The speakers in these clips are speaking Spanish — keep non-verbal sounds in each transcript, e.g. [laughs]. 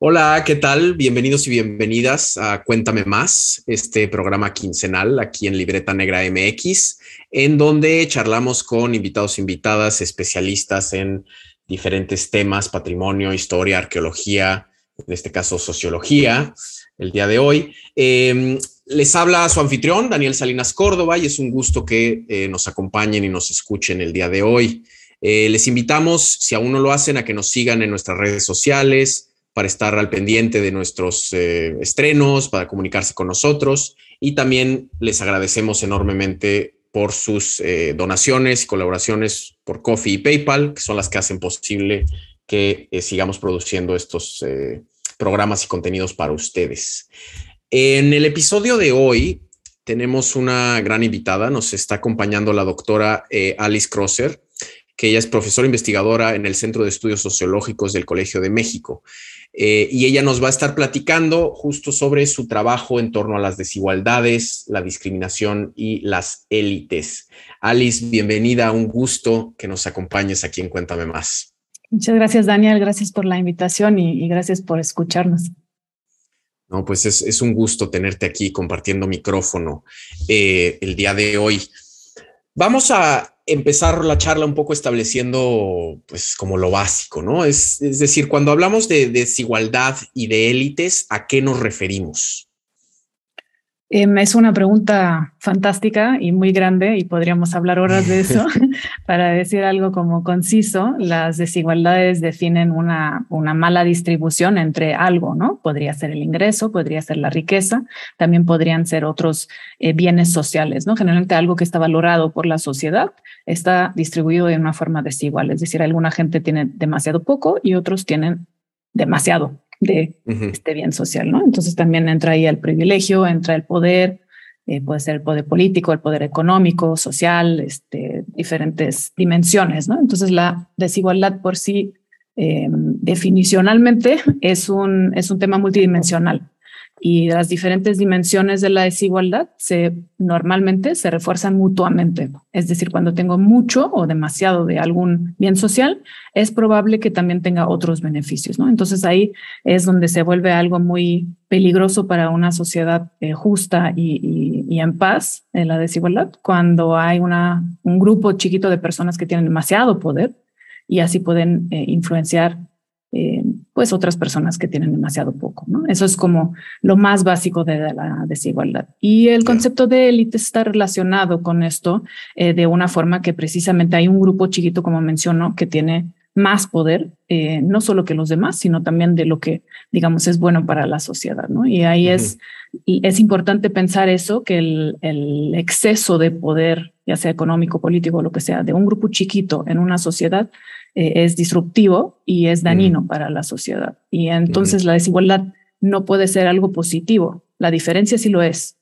Hola, ¿qué tal? Bienvenidos y bienvenidas a Cuéntame Más, este programa quincenal aquí en Libreta Negra MX, en donde charlamos con invitados, e invitadas, especialistas en diferentes temas, patrimonio, historia, arqueología, en este caso sociología, el día de hoy. Em, les habla su anfitrión, Daniel Salinas Córdoba, y es un gusto que eh, nos acompañen y nos escuchen el día de hoy. Eh, les invitamos, si aún no lo hacen, a que nos sigan en nuestras redes sociales, para estar al pendiente de nuestros eh, estrenos, para comunicarse con nosotros y también les agradecemos enormemente por sus eh, donaciones y colaboraciones por Coffee y PayPal, que son las que hacen posible que eh, sigamos produciendo estos programas y contenidos para ustedes. En el episodio de hoy tenemos una gran invitada, nos está acompañando la doctora Alice Crosser, que ella es profesora investigadora en el Centro de Estudios Sociológicos del Colegio de México. Eh, y ella nos va a estar platicando justo sobre su trabajo en torno a las desigualdades, la discriminación y las élites. Alice, bienvenida, un gusto que nos acompañes aquí en Cuéntame Más. Muchas gracias, Daniel, gracias por la invitación y, gracias por escucharnos. No, pues es, un gusto tenerte aquí compartiendo micrófono eh, el día de hoy. Vamos a empezar la charla un poco estableciendo, pues, como lo básico, ¿no? Es, es decir, cuando hablamos de desigualdad y de élites, ¿a qué nos referimos? Em, es una pregunta fantástica y muy grande y podríamos hablar horas de eso. [laughs] [laughs] Para decir algo como conciso, las desigualdades definen una, una, mala distribución entre algo, ¿no? Podría ser el ingreso, podría ser la riqueza, también podrían ser otros eh, bienes sociales, ¿no? Generalmente algo que está valorado por la sociedad está distribuido de una forma desigual, es decir, alguna gente tiene demasiado poco y otros tienen demasiado de este bien social, ¿no? Entonces también entra ahí el privilegio, entra el poder, eh, puede ser el poder político, el poder económico, social, este, diferentes dimensiones, ¿no? Entonces la desigualdad por sí em, definicionalmente es un, es un tema multidimensional y las diferentes dimensiones de la desigualdad se normalmente se refuerzan mutuamente. Es decir, cuando tengo mucho o demasiado de algún bien social, es probable que también tenga otros beneficios, ¿no? Entonces ahí es donde se vuelve algo muy peligroso para una sociedad eh, justa y, en paz, en eh, la desigualdad, cuando hay una, un grupo chiquito de personas que tienen demasiado poder y así pueden eh, influenciar eh, pues otras personas que tienen demasiado poco, ¿no? Eso es como lo más básico de la desigualdad. Y el concepto de élite está relacionado con esto eh, de una forma que precisamente hay un grupo chiquito, como menciono, que tiene más poder, eh, no solo que los demás, sino también de lo que, digamos, es bueno para la sociedad, ¿no? Y ahí es, es importante pensar eso, que el, el exceso de poder, ya sea económico, político, lo que sea, de un grupo chiquito en una sociedad, eh, es disruptivo y es dañino mm. para la sociedad. Y entonces la desigualdad no puede ser algo positivo. La diferencia sí lo es.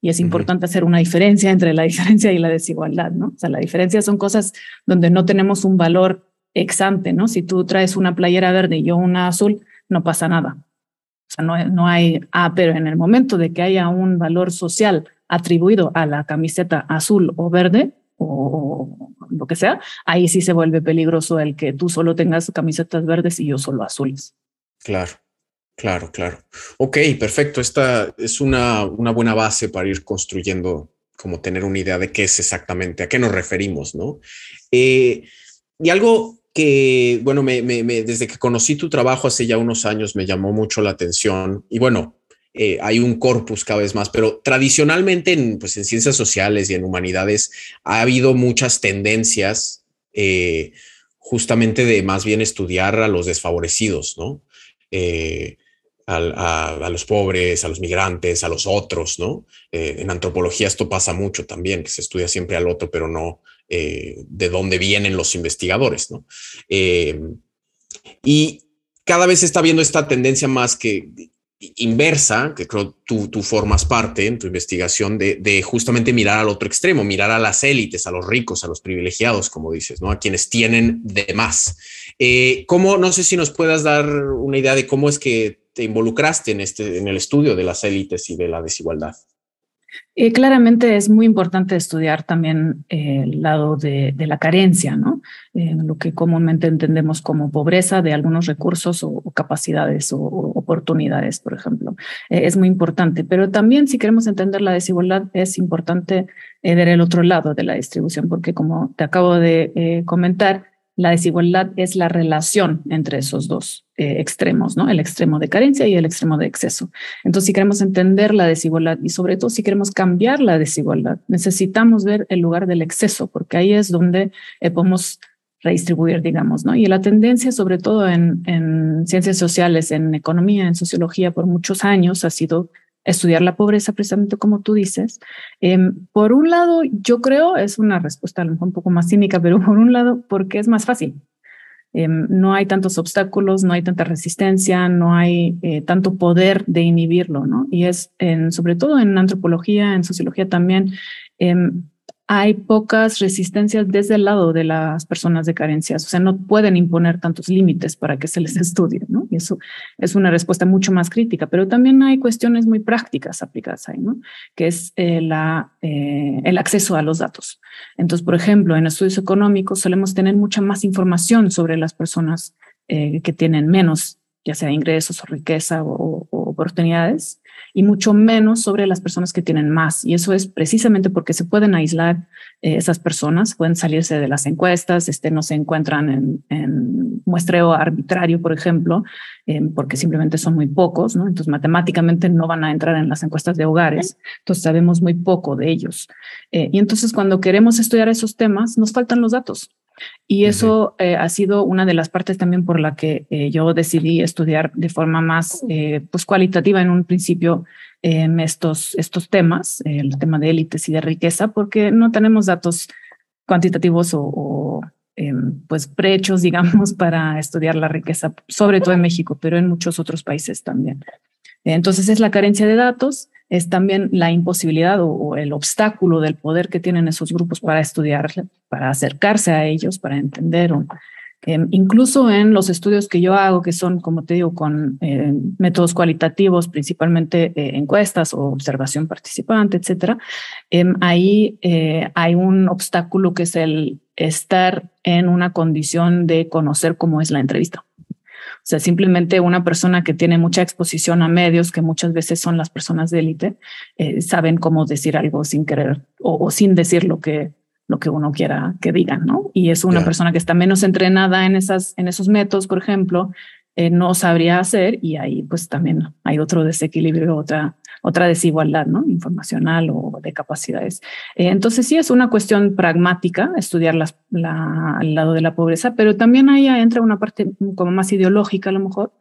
Y es importante hacer una diferencia entre la [laughs] diferencia y la desigualdad, ¿no? O sea, la diferencia son cosas donde no tenemos un valor exante, ¿no? Si tú traes una playera verde y yo una azul, no pasa nada. O sea, no, no hay, ah, pero en el momento de que haya un valor social atribuido a la camiseta azul o verde o, lo que sea, ahí sí se vuelve peligroso el que tú solo tengas camisetas verdes y yo solo azules. Claro, claro, claro. Ok, perfecto. Esta es una, una buena base para ir construyendo, como tener una idea de qué es exactamente, a qué nos referimos, ¿no? Eh, y algo que, bueno, me, desde que conocí tu trabajo hace ya unos años me llamó mucho la atención. Y bueno, eh, hay un corpus cada vez más, pero tradicionalmente pues, en, ciencias sociales y en humanidades ha habido muchas tendencias eh, justamente de más bien estudiar a los desfavorecidos, ¿no? Eh, a, los pobres, a los migrantes, a los otros, ¿no? en antropología esto pasa mucho también, que se estudia siempre al otro, pero no de dónde vienen los investigadores, ¿no? y cada vez se está viendo esta tendencia más que, inversa, que creo tú, tú formas parte en tu investigación, de, justamente mirar al otro extremo, mirar a las élites, a los ricos, a los privilegiados, como dices, ¿no? A quienes tienen de más. Eh, ¿Cómo, no sé si nos puedas dar una idea de cómo es que te involucraste en, este, en el estudio de las élites y de la desigualdad? Eh, claramente es muy importante estudiar también eh, el lado de, la carencia, ¿no? Eh, lo que comúnmente entendemos como pobreza de algunos recursos o, capacidades o, oportunidades, por ejemplo. es muy importante, pero también si queremos entender la desigualdad es importante ver el otro lado de la distribución, porque como te acabo de comentar, la desigualdad es la relación entre esos dos eh, extremos, ¿no? El extremo de carencia y el extremo de exceso. Entonces, si queremos entender la desigualdad y sobre todo si queremos cambiar la desigualdad, necesitamos ver el lugar del exceso, porque ahí es donde eh, podemos redistribuir, digamos, ¿no? Y la tendencia, sobre todo en, ciencias sociales, en economía, en sociología, por muchos años ha sido estudiar la pobreza, precisamente como tú dices. Em, por un lado, yo creo, es una respuesta a lo un poco más cínica, pero por un lado, porque es más fácil. Em, no hay tantos obstáculos, no hay tanta resistencia, no hay eh, tanto poder de inhibirlo, ¿no? Y es sobre todo en antropología, en sociología también, em, hay pocas resistencias desde el lado de las personas de carencias, o sea, no pueden imponer tantos límites para que se les [laughs] estudie, ¿no? Y eso es una respuesta mucho más crítica, pero también hay cuestiones muy prácticas aplicadas ahí, ¿no? Que es eh, eh, el acceso a los datos. Entonces, por ejemplo, en estudios económicos solemos tener mucha más información sobre las personas eh, que tienen menos, ya sea ingresos o riqueza o oportunidades y mucho menos sobre las personas que tienen más. Y eso es precisamente porque se pueden aislar eh, esas personas, pueden salirse de las encuestas, este, no se encuentran en, muestreo arbitrario, por ejemplo, eh, porque simplemente son muy pocos, ¿no? entonces matemáticamente no van a entrar en las encuestas de hogares, entonces sabemos muy poco de ellos. Eh, y entonces cuando queremos estudiar esos temas, nos faltan los datos. Y eso eh, ha sido una de las partes también por la que eh, yo decidí estudiar de forma más eh, pues cualitativa en un principio estos, estos temas, el tema de élites y de riqueza, porque no tenemos datos cuantitativos o, o em, pues prehechos, [laughs] digamos, para estudiar la riqueza, sobre todo en México, pero en muchos otros países también. Entonces es la carencia de datos, es también la imposibilidad o, el obstáculo del poder que tienen esos grupos para estudiar, para acercarse a ellos, para entender. Eh, incluso en los estudios que yo hago, que son, como te digo, con eh, métodos cualitativos, principalmente eh, encuestas o observación participante, etcétera, em, ahí hay un obstáculo que es el estar en una condición de conocer cómo es la entrevista. O sea, simplemente una persona que tiene mucha exposición a medios, que muchas veces son las personas de élite, eh, saben cómo decir algo sin querer o, sin decir lo que lo que uno quiera que digan, ¿no? Y es una persona que está menos entrenada en esas en esos métodos, por ejemplo, eh, no sabría hacer y ahí pues también hay otro desequilibrio, otra otra desigualdad ¿no? informacional o de capacidades. Eh, entonces sí es una cuestión pragmática estudiar al lado de la pobreza, pero también ahí entra una parte como más ideológica a lo mejor,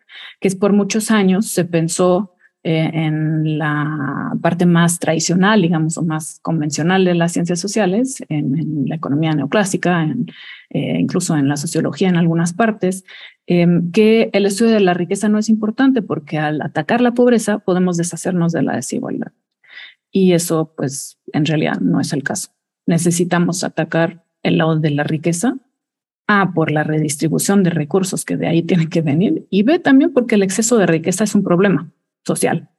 que es por muchos años se pensó eh, en la parte más tradicional, digamos, o más convencional de las ciencias sociales, en, la economía neoclásica, eh, incluso en la sociología en algunas partes, em, que el estudio de la riqueza no es importante porque al atacar la pobreza podemos deshacernos de la desigualdad. Y eso, pues, en realidad no es el caso. Necesitamos atacar el lado de la riqueza a, por la redistribución de recursos que de ahí tienen que venir, y B, también porque el exceso de riqueza es un problema social,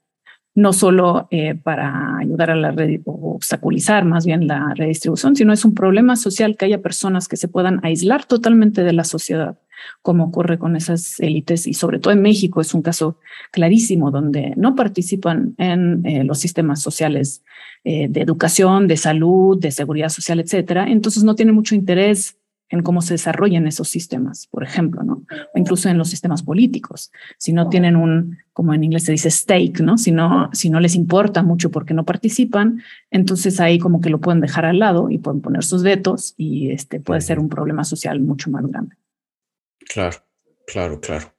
no solo eh, para ayudar a la red o obstaculizar más bien la redistribución, sino es un problema social que haya personas que se puedan aislar totalmente de la sociedad, como ocurre con esas élites y sobre todo en México es un caso clarísimo donde no participan en eh, los sistemas sociales eh, de educación, de salud, de seguridad social, etcétera, entonces no tienen mucho interés en cómo se desarrollan esos sistemas, por ejemplo, ¿no? o incluso en los sistemas políticos. Si no tienen un como en inglés se dice stake, ¿no? Si no, si no les importa mucho porque no participan, entonces ahí como que lo pueden dejar al lado y pueden poner sus vetos y este puede ser un problema social mucho más grande. Claro, claro, claro.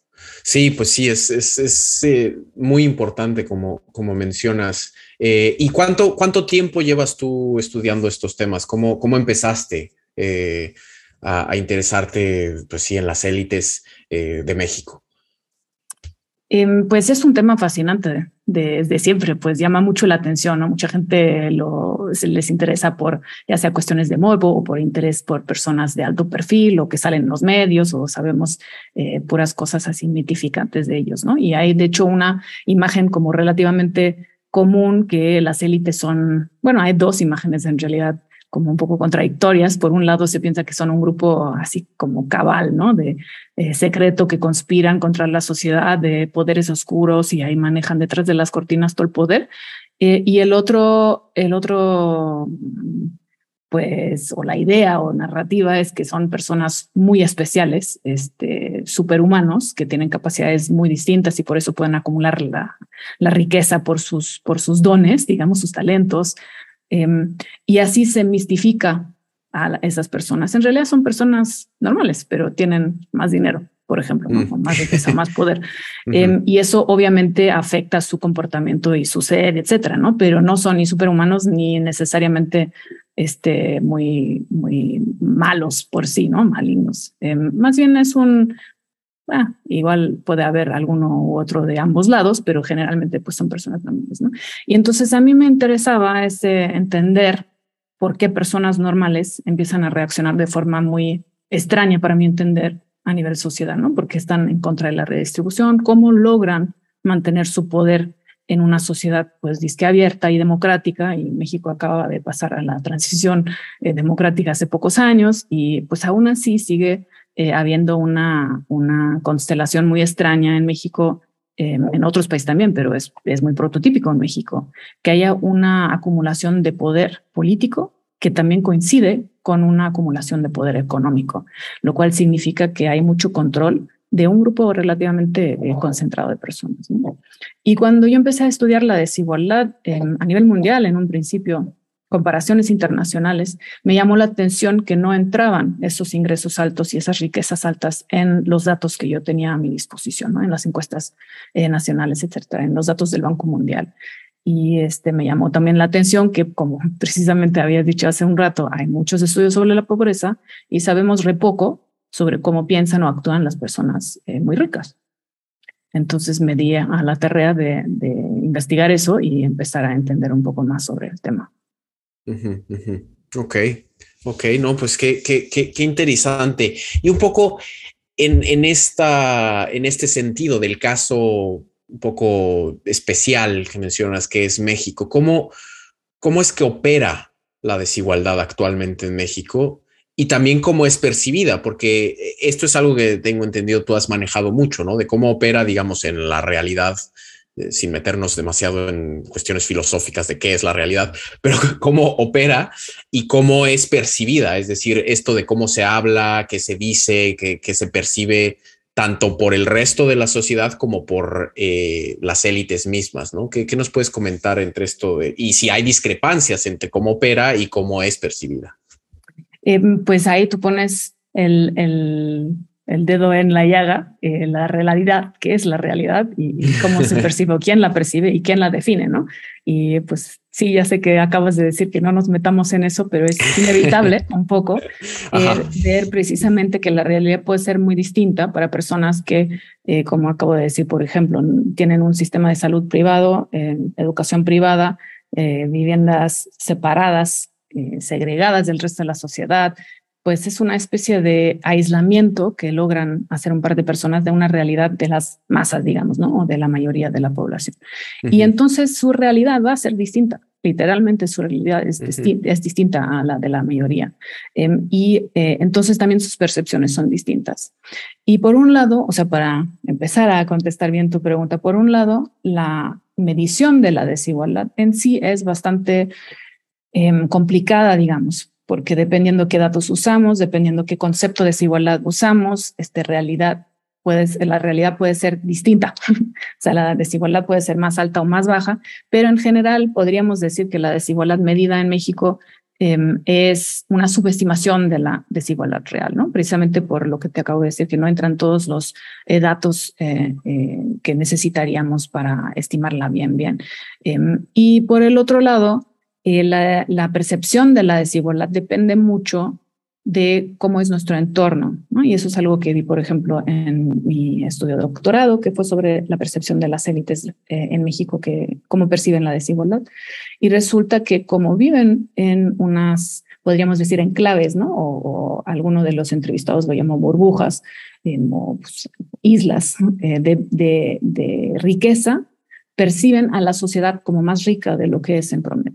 Sí, pues sí, es, es, eh, muy importante como, como mencionas. Eh, ¿Y cuánto, cuánto tiempo llevas tú estudiando estos temas? ¿Cómo, cómo empezaste eh, a, a, interesarte, pues sí, en las élites de México? Em, pues es un tema fascinante desde siempre, pues llama mucho la atención, ¿no? Mucha gente les interesa por, ya sea cuestiones de modo o por interés por personas de alto perfil o que salen en los medios o sabemos eh, puras cosas así mitificantes de ellos, ¿no? Y hay de hecho una imagen como relativamente común que las élites son, bueno, hay dos imágenes en realidad como un poco contradictorias. Por un lado, se piensa que son un grupo así como cabal, ¿no? De eh, secreto que conspiran contra la sociedad, de poderes oscuros y ahí manejan detrás de las cortinas todo el poder. Eh, y el otro, el otro, pues, o la idea o narrativa es que son personas muy especiales, este, superhumanos, que tienen capacidades muy distintas y por eso pueden acumular la, riqueza por sus, por sus dones, digamos, sus talentos, Em, y así se mistifica a esas personas. En realidad son personas normales, pero tienen más dinero, por ejemplo, mm. más riqueza, más poder. [laughs] Em, y eso obviamente afecta su comportamiento y su ser, etcétera, ¿no? Pero no son ni superhumanos ni necesariamente este, muy, muy malos por sí, ¿no? Malignos. Em, más bien es un Ah, igual puede haber alguno u otro de ambos lados, pero generalmente pues son personas normales, ¿no? Y entonces a mí me interesaba ese entender por qué personas normales empiezan a reaccionar de forma muy extraña para mí entender a nivel sociedad, ¿no? Porque están en contra de la redistribución, cómo logran mantener su poder en una sociedad pues disque abierta y democrática y México acaba de pasar a la transición eh, democrática hace pocos años y pues aún así sigue eh, habiendo una, una constelación muy extraña en México, eh, en otros países también, pero es, muy prototípico en México, que haya una acumulación de poder político que también coincide con una acumulación de poder económico, lo cual significa que hay mucho control de un grupo relativamente eh, concentrado de personas. Y cuando yo empecé a estudiar la desigualdad a nivel mundial en un principio, comparaciones internacionales, me llamó la atención que no entraban esos ingresos altos y esas riquezas altas en los datos que yo tenía a mi disposición, ¿no? en las encuestas eh, nacionales, etcétera, en los datos del Banco Mundial. Y este me llamó también la atención que, como [laughs] precisamente había dicho hace un rato, hay muchos estudios sobre la pobreza y sabemos re poco sobre cómo piensan o actúan las personas eh, muy ricas. Entonces me di a la tarea de investigar eso y empezar a entender un poco más sobre el tema. Ok, ok, no, pues qué, qué, qué, qué interesante. Y un poco en, en, esta, en este sentido del caso un poco especial que mencionas, que es México, ¿cómo, cómo es que opera la desigualdad actualmente en México? Y también cómo es percibida, porque esto es algo que tengo entendido tú has manejado mucho, ¿no? De cómo opera, digamos, en la realidad eh, sin meternos demasiado en cuestiones filosóficas de qué es la realidad, [laughs] pero cómo opera y cómo es percibida, es decir, esto de cómo se habla, qué se dice, qué, se percibe tanto por el resto de la sociedad como por eh, las élites mismas, ¿no? ¿Qué, nos puedes comentar entre esto y si hay discrepancias entre cómo opera y cómo es percibida? Em, pues ahí tú pones el el dedo en la llaga, eh, la realidad, que es la realidad y, cómo se [laughs] percibe o quién la percibe y quién la define, ¿no? Y pues sí, ya sé que acabas de decir que no nos metamos en eso, pero es [laughs] inevitable un poco eh, ver precisamente que la realidad puede ser muy distinta para personas que, eh, como acabo de decir, por ejemplo, tienen un sistema de salud privado, educación privada, viviendas separadas, segregadas del resto de la sociedad, pues es una especie de aislamiento que logran hacer un par de personas de una realidad de las masas, digamos, ¿no? O de la mayoría de la población. Y entonces su realidad va a ser distinta. Literalmente su realidad es, distinta a la de la mayoría. Em, y eh, entonces también sus percepciones son distintas. Y por un lado, o sea, para empezar a contestar bien tu pregunta, por un lado, la medición de la desigualdad en sí es bastante em, complicada, digamos, porque dependiendo qué datos usamos, dependiendo qué concepto de desigualdad usamos, este, realidad puede, la realidad puede ser distinta. [laughs] o sea, la desigualdad puede ser más alta o más baja, pero en general podríamos decir que la desigualdad medida en México em, es una subestimación de la desigualdad real, ¿no? Precisamente por lo que te acabo de decir, que no entran todos los eh, datos eh, eh, que necesitaríamos para estimarla bien, bien. Em, y por el otro lado, eh, la, percepción de la desigualdad depende mucho de cómo es nuestro entorno. ¿no? Y eso es algo que vi, por ejemplo, en mi estudio de doctorado, que fue sobre la percepción de las élites eh, en México, que cómo perciben la desigualdad. Y resulta que como viven en unas, podríamos decir, enclaves, ¿no? o, alguno de los entrevistados lo llamó burbujas, eh, o, pues, islas de riqueza, perciben a la sociedad como más rica de lo que es en promedio.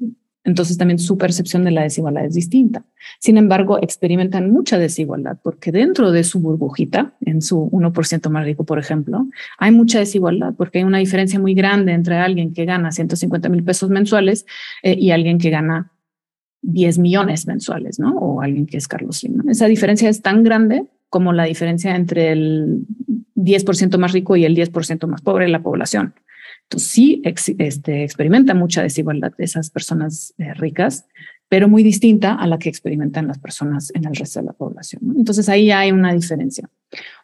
Entonces también su percepción de la desigualdad es distinta. Sin embargo, experimentan mucha desigualdad porque dentro de su burbujita, en su 1% más rico, por ejemplo, hay mucha desigualdad porque hay una diferencia muy grande entre alguien que gana 150 mil pesos mensuales eh, y alguien que gana 10 millones mensuales, ¿no? O alguien que es Carlos Lima. Esa diferencia es tan grande como la diferencia entre el 10% más rico y el 10% más pobre de la población sí este, experimenta mucha desigualdad de esas personas eh, ricas, pero muy distinta a la que experimentan las personas en el resto de la población. Entonces ahí hay una diferencia.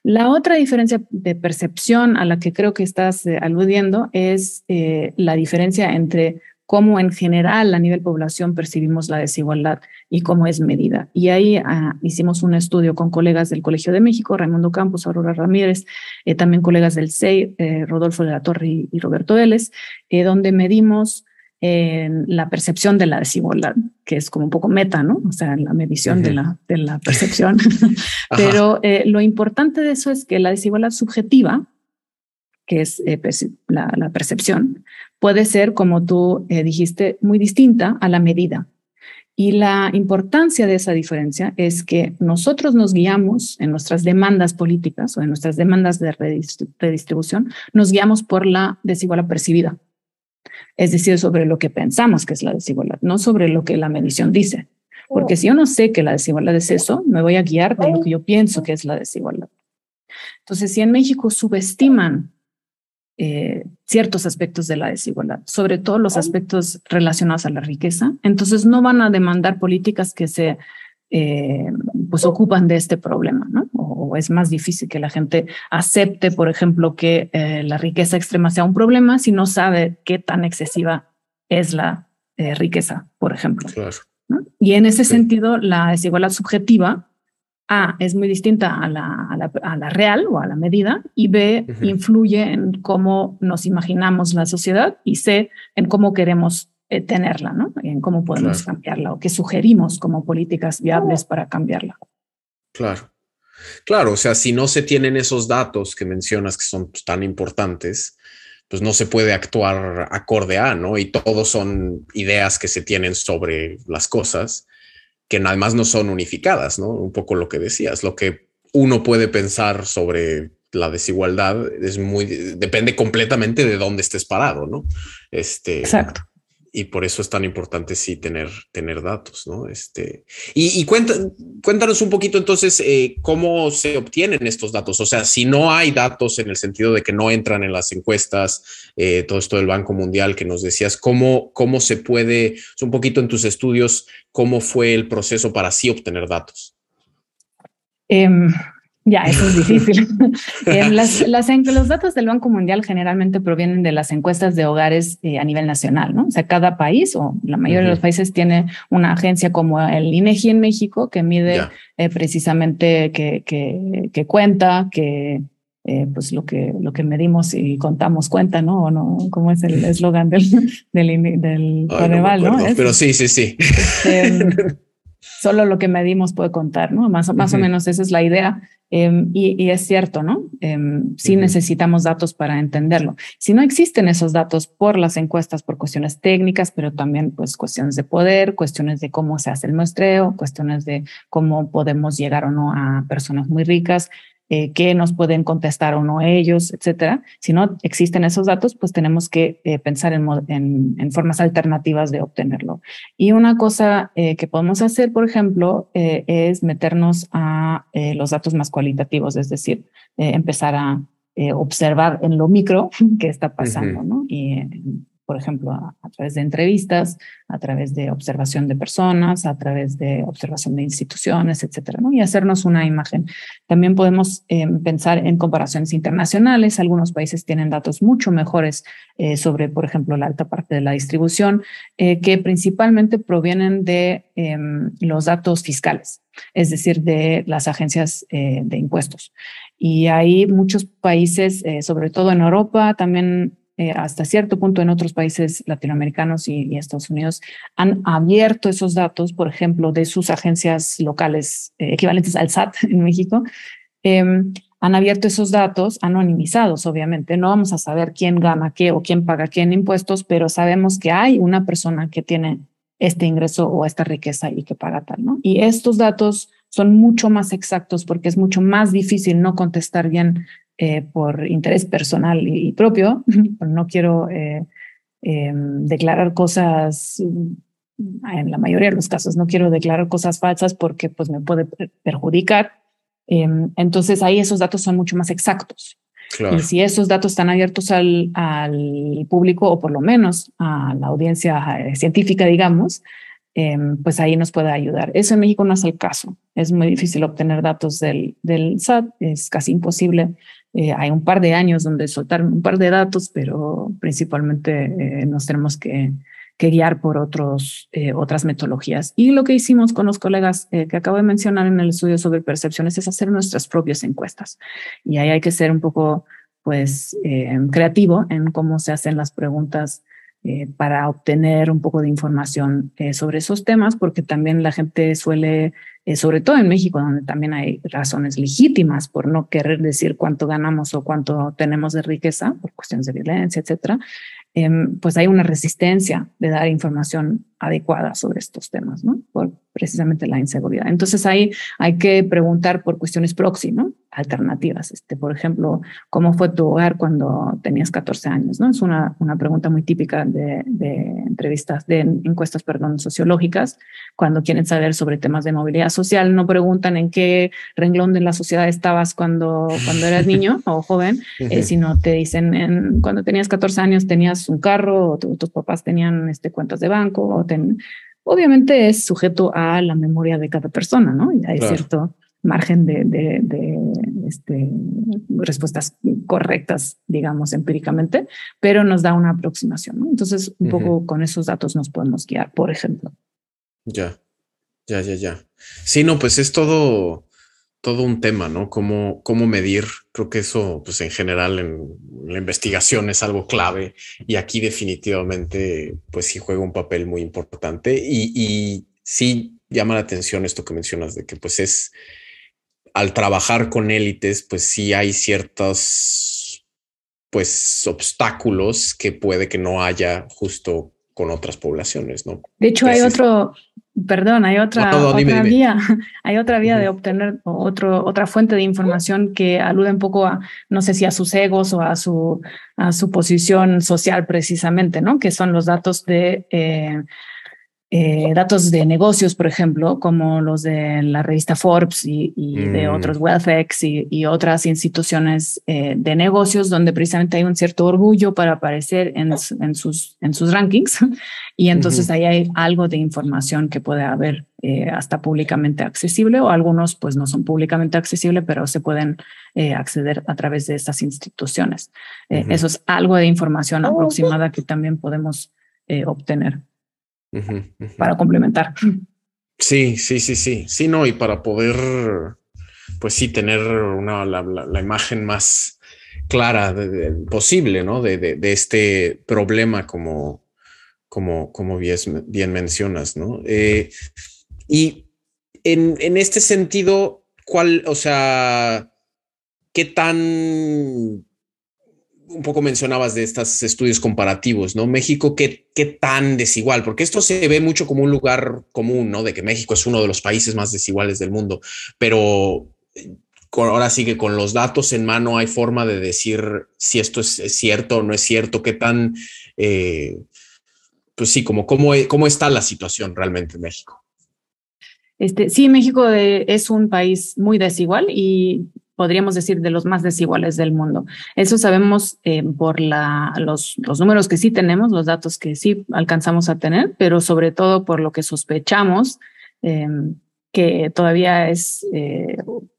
La otra diferencia de percepción a la que creo que estás eh, aludiendo es eh, la diferencia entre cómo en general a nivel población percibimos la desigualdad y cómo es medida. Y ahí ah, hicimos un estudio con colegas del Colegio de México, Raimundo Campos, Aurora Ramírez, eh, también colegas del CEI, eh, Rodolfo de la Torre y, Roberto Vélez, eh, donde medimos la percepción de la desigualdad, que es como un poco meta, ¿no? O sea, la medición de la, de percepción. [laughs] Pero lo importante de eso es que la desigualdad subjetiva, que es la, percepción, puede ser, como tú eh, dijiste, muy distinta a la medida. Y la importancia de esa diferencia es que nosotros nos guiamos en nuestras demandas políticas o en nuestras demandas de redistribución, nos guiamos por la desigualdad percibida, es decir, sobre lo que pensamos que es la desigualdad, no sobre lo que la medición dice. Porque si yo no sé que la desigualdad es eso, me voy a guiar de lo que yo pienso que es la desigualdad. Entonces, si en México subestiman eh, ciertos aspectos de la desigualdad, sobre todo los oh. aspectos relacionados a la riqueza. Entonces no van a demandar políticas que se eh, pues ocupan de este problema, ¿no? O, es más difícil que la gente acepte, por ejemplo, que eh, la riqueza extrema sea un problema si no sabe qué tan excesiva es la riqueza, por ejemplo. Y en ese sentido, la desigualdad subjetiva a es muy distinta a la, real o a la medida y B influye en cómo nos imaginamos la sociedad y C en cómo queremos eh, tenerla, ¿no? En cómo podemos cambiarla o qué sugerimos como políticas viables oh. para cambiarla. Claro. Claro, o sea, si no se tienen esos datos que mencionas que son pues, tan importantes, pues no se puede actuar acorde a, ¿no? Y todos son ideas que se tienen sobre las cosas que además no son unificadas, ¿no? Un poco lo que decías, lo que uno puede pensar sobre la desigualdad es muy depende completamente de dónde estés parado, ¿no? Este Exacto y por eso es tan importante sí tener, tener datos, ¿no? Este, y, cuéntanos un poquito entonces eh, cómo se obtienen estos datos. O sea, si no hay datos en el sentido de que no entran en las encuestas, eh, todo esto del Banco Mundial que nos decías, ¿cómo, cómo se puede, un poquito en tus estudios, cómo fue el proceso para sí obtener datos? Em, ya, eso es difícil. [laughs] Eh, las, los datos del Banco Mundial generalmente provienen de las encuestas de hogares eh, a nivel nacional, ¿no? O sea, cada país o la mayoría de los países tiene una agencia como el INEGI en México que mide eh, precisamente que, que, que, cuenta, que pues lo que, lo que medimos y contamos cuenta, ¿no? ¿O no? ¿Cómo es el eslogan del, del, Coneval, no, Pero sí, sí, sí. Este, solo lo que medimos puede contar, ¿no? Más, más o menos esa es la idea. Em, y, es cierto, ¿no? Si em, sí necesitamos datos para entenderlo. Si no existen esos datos por las encuestas, por cuestiones técnicas, pero también pues cuestiones de poder, cuestiones de cómo se hace el muestreo, cuestiones de cómo podemos llegar o no a personas muy ricas, eh, qué nos pueden contestar o no ellos, etcétera. Si no existen esos datos, pues tenemos que eh, pensar en, formas alternativas de obtenerlo. Y una cosa eh, que podemos hacer, por ejemplo, es meternos a los datos más cualitativos, es decir, empezar a observar en lo micro [laughs] qué está pasando, ¿no? Y por ejemplo, a, través de entrevistas, a través de observación de personas, a través de observación de instituciones, etcétera, y hacernos una imagen. También podemos em, pensar en comparaciones internacionales. Algunos países tienen datos mucho mejores eh, sobre, por ejemplo, la alta parte de la distribución, eh, que principalmente provienen de em, los datos fiscales es decir, de las agencias eh, de impuestos. Y hay muchos países, sobre todo en Europa, también eh, hasta cierto punto en otros países latinoamericanos y, Estados Unidos, han abierto esos datos, por ejemplo, de sus agencias locales eh, equivalentes al SAT en México. Em, han abierto esos datos anonimizados, obviamente. No vamos a saber quién gana qué o quién paga qué en impuestos, pero sabemos que hay una persona que tiene este ingreso o esta riqueza y que paga tal, ¿no? Y estos datos son mucho más exactos porque es mucho más difícil no contestar bien eh, por interés personal y, propio, [laughs] no quiero eh, em, declarar cosas, mm, en la mayoría de los casos, no quiero declarar cosas falsas porque pues me puede perjudicar. Em, entonces ahí esos datos son mucho más exactos. Y si esos datos están abiertos al, al, público o por lo menos a la audiencia eh, científica, digamos, em, pues ahí nos puede ayudar. Eso en México no es el caso. Es muy difícil obtener datos del, del SAT, es casi imposible eh, hay un par de años donde soltar un par de datos, pero principalmente eh, nos tenemos que, guiar por otros, eh, otras metodologías. Y lo que hicimos con los colegas que acabo de mencionar en el estudio sobre percepciones es hacer nuestras propias encuestas. Y ahí hay que ser un poco pues creativo en cómo se hacen las preguntas eh, para obtener un poco de información eh, sobre esos temas, porque también la gente suele, eh, sobre todo en México, donde también hay razones legítimas por no querer decir cuánto ganamos o cuánto tenemos de riqueza por cuestiones de violencia, etcétera, em, pues hay una resistencia de dar información adecuada sobre estos temas, ¿no? Por precisamente la inseguridad. Entonces ahí hay que preguntar por cuestiones próximas, ¿no? Alternativas. Este, por ejemplo, ¿cómo fue tu hogar cuando tenías 14 años? ¿no? Es una, una pregunta muy típica de, entrevistas, de encuestas, perdón, sociológicas. Cuando quieren saber sobre temas de movilidad social, no preguntan en qué renglón de la sociedad estabas cuando, cuando eras niño [laughs] o joven, eh, sino te dicen en, cuando tenías 14 años tenías un carro, o tus papás tenían este, cuentas de banco, o Obviamente es sujeto a la memoria de cada persona, ¿no? Y hay cierto margen de, este, respuestas correctas, digamos, empíricamente, pero nos da una aproximación. ¿no? Entonces, un poco con esos datos nos podemos guiar, por ejemplo. Ya, ya, ya, ya. Sí, no, pues es todo, todo un tema, ¿no? Cómo, cómo medir. Creo que eso, pues en general, en la investigación es algo clave y aquí definitivamente, pues sí juega un papel muy importante y, sí llama la atención esto que mencionas de que pues es, al trabajar con élites, pues sí hay ciertos, pues, obstáculos que puede que no haya justo con otras poblaciones, ¿no? De hecho, hay otro, Perdón, hay otra, vía, [laughs] hay otra vía de obtener otro, otra fuente de información que alude un poco a, no sé si a sus egos o a su, a su posición social precisamente, ¿no? Que son los datos de eh, eh, datos de negocios, por ejemplo, como los de la revista Forbes y, de mm. otros WealthX y, y otras instituciones eh, de negocios, donde precisamente hay un cierto orgullo para aparecer en, sus, en sus rankings. [laughs] Y entonces ahí hay algo de información que puede haber eh, hasta públicamente accesible o algunos pues no son públicamente accesibles, pero se pueden acceder a través de estas instituciones. Eso es algo de información ah, aproximada que también podemos obtener para complementar. Sí, sí, sí, sí, sí, no, y para poder, pues sí, tener la, imagen más clara posible, ¿no? De, este problema, como, como, como bien, mencionas, ¿no? Eh, y en, en este sentido, ¿cuál, o sea, qué tan un poco mencionabas de estos estudios comparativos, ¿no? México, ¿qué, ¿qué, tan desigual? Porque esto se ve mucho como un lugar común, ¿no? De que México es uno de los países más desiguales del mundo, pero eh, ahora sí que con los datos en mano hay forma de decir si esto es, cierto o no es cierto, qué tan, eh, pues sí, como cómo, e, cómo está la situación realmente en México. Este, sí, México eh, es un país muy desigual y podríamos decir, de los más desiguales del mundo. Eso sabemos eh, por la, los, números que sí tenemos, los datos que sí alcanzamos a tener, pero sobre todo por lo que sospechamos, eh, que todavía es eh,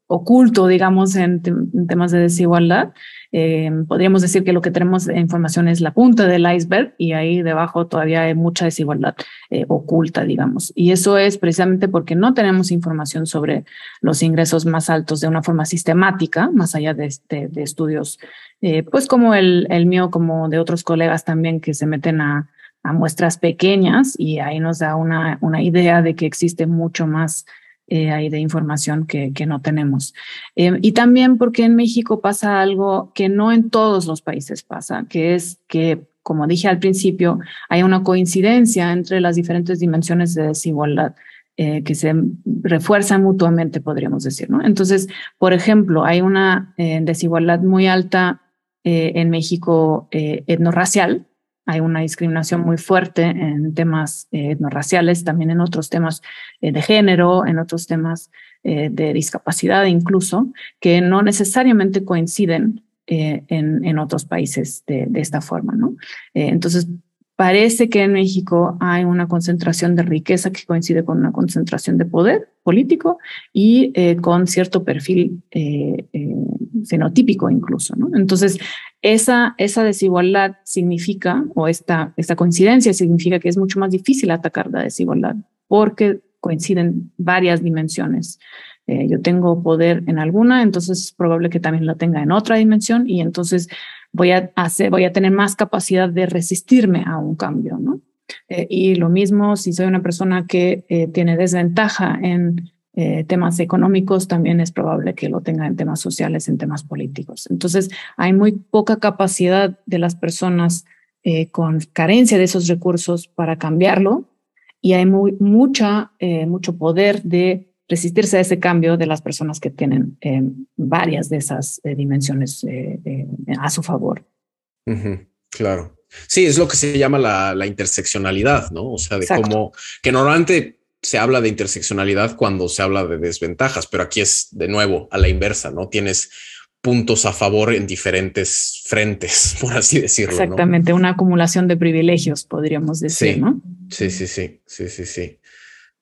oculto, digamos, en, temas de desigualdad. Eh, podríamos decir que lo que tenemos de información es la punta del iceberg y ahí debajo todavía hay mucha desigualdad eh, oculta, digamos. Y eso es precisamente porque no tenemos información sobre los ingresos más altos de una forma sistemática, más allá de, este, de estudios, eh, pues como el, mío, como de otros colegas también que se meten a, muestras pequeñas y ahí nos da una, una idea de que existe mucho más hay eh, de información que, no tenemos. Eh, y también porque en México pasa algo que no en todos los países pasa, que es que, como dije al principio, hay una coincidencia entre las diferentes dimensiones de desigualdad. Eh, que se refuerzan mutuamente, podríamos decir, Entonces, por ejemplo, hay una desigualdad muy alta en México etnorracial, hay una discriminación muy fuerte en temas eh, raciales también en otros temas eh, de género, en otros temas eh, de discapacidad incluso, que no necesariamente coinciden eh, en, otros países de, de esta forma, ¿no? entonces, Parece que en México hay una concentración de riqueza que coincide con una concentración de poder político y eh, con cierto perfil eh, eh, fenotípico incluso. ¿no? Entonces, esa, esa desigualdad significa, o esta, esta coincidencia significa que es mucho más difícil atacar la desigualdad porque coinciden varias dimensiones. yo tengo poder en alguna, entonces es probable que también la tenga en otra dimensión y entonces voy a, hacer, voy a tener más capacidad de resistirme a un cambio, ¿no? Eh, y lo mismo si soy una persona que eh, tiene desventaja en eh, temas económicos, también es probable que lo tenga en temas sociales, en temas políticos. Entonces, hay muy poca capacidad de las personas con carencia de esos recursos para cambiarlo y hay muy, mucha, mucho poder de resistirse a ese cambio de las personas que tienen eh, varias de esas eh, dimensiones eh, a su favor. claro. Sí, es lo que se llama la, interseccionalidad, ¿no? O sea, de cómo, que normalmente se habla de interseccionalidad cuando se habla de desventajas, pero aquí es de nuevo a la inversa, ¿no? Tienes puntos a favor en diferentes frentes, [laughs] por así decirlo. Exactamente, una acumulación de privilegios, podríamos decir, ¿no? Sí, sí, sí, sí, sí, sí.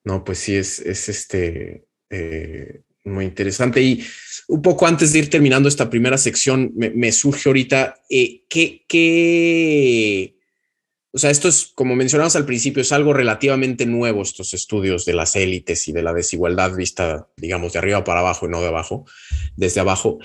No, pues sí, es, este eh, muy interesante. Y un poco antes de ir terminando esta primera sección, me, surge ahorita eh, que, o sea, esto es, como mencionamos al principio, es algo relativamente nuevo, estos estudios de las élites y de la desigualdad vista, digamos, de arriba para abajo y no de abajo, desde abajo.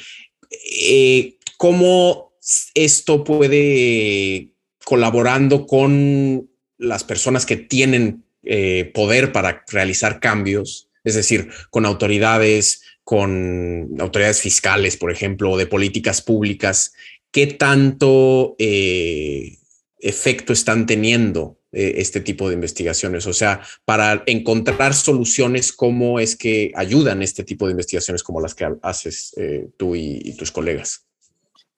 Eh, ¿Cómo esto puede colaborando con las personas que tienen eh, poder para realizar cambios, es decir, con autoridades, con autoridades fiscales, por ejemplo, o de políticas públicas, qué tanto eh, efecto están teniendo eh, este tipo de investigaciones. O sea, para encontrar soluciones, ¿cómo es que ayudan este tipo de investigaciones como las que haces tú y, tus colegas?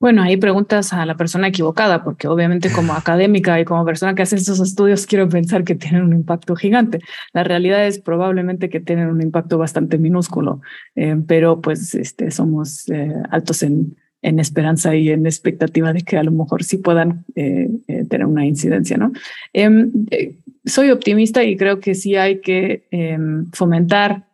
Bueno, hay preguntas a la persona equivocada, porque obviamente como [laughs] académica y como persona que hace estos estudios quiero pensar que tienen un impacto gigante. La realidad es probablemente que tienen un impacto bastante minúsculo, eh, pero pues este, somos eh, altos en, en, esperanza y en expectativa de que a lo mejor sí puedan eh, tener una incidencia, ¿no? Em, soy optimista y creo que sí hay que em, fomentar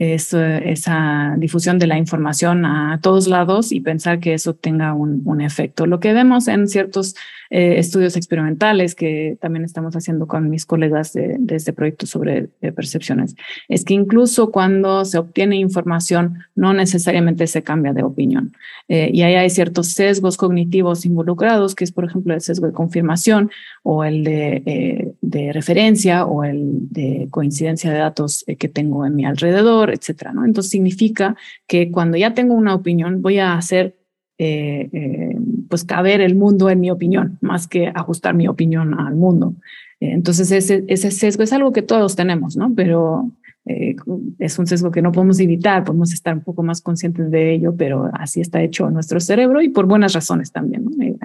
esa difusión de la información a todos lados y pensar que eso tenga un, efecto. Lo que vemos en ciertos eh, estudios experimentales que también estamos haciendo con mis colegas de, este proyecto sobre eh, percepciones es que incluso cuando se obtiene información no necesariamente se cambia de opinión. Eh, y ahí hay ciertos sesgos cognitivos involucrados, que es por ejemplo el sesgo de confirmación o el de referencia o el de coincidencia de datos que tengo en mi alrededor etcétera, ¿no? Entonces significa que cuando ya tengo una opinión voy a hacer eh, eh, pues caber el mundo en mi opinión, más que ajustar mi opinión al mundo. Entonces ese, sesgo es algo que todos tenemos, ¿no? Pero eh, es un sesgo que no podemos evitar, podemos estar un poco más conscientes de ello, pero así está hecho nuestro cerebro y por buenas razones también, ¿no? Hay,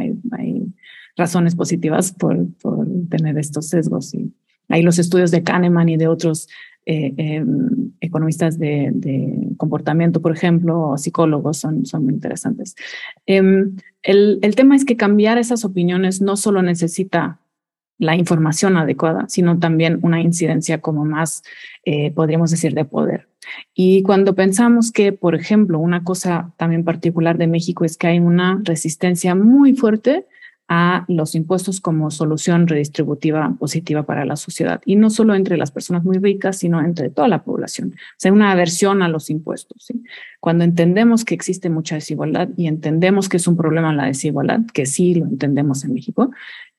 razones positivas por, por, tener estos sesgos y hay los estudios de Kahneman y de otros eh, em, economistas de, comportamiento, por ejemplo, o psicólogos, son, son muy interesantes. Em, el, tema es que cambiar esas opiniones no solo necesita la información adecuada, sino también una incidencia como más, eh, podríamos decir, de poder. Y cuando pensamos que, por ejemplo, una cosa también particular de México es que hay una resistencia muy fuerte a los impuestos como solución redistributiva positiva para la sociedad. Y no solo entre las personas muy ricas, sino entre toda la población. O sea, una aversión a los impuestos. Cuando entendemos que existe mucha desigualdad y entendemos que es un problema la desigualdad, que sí lo entendemos en México,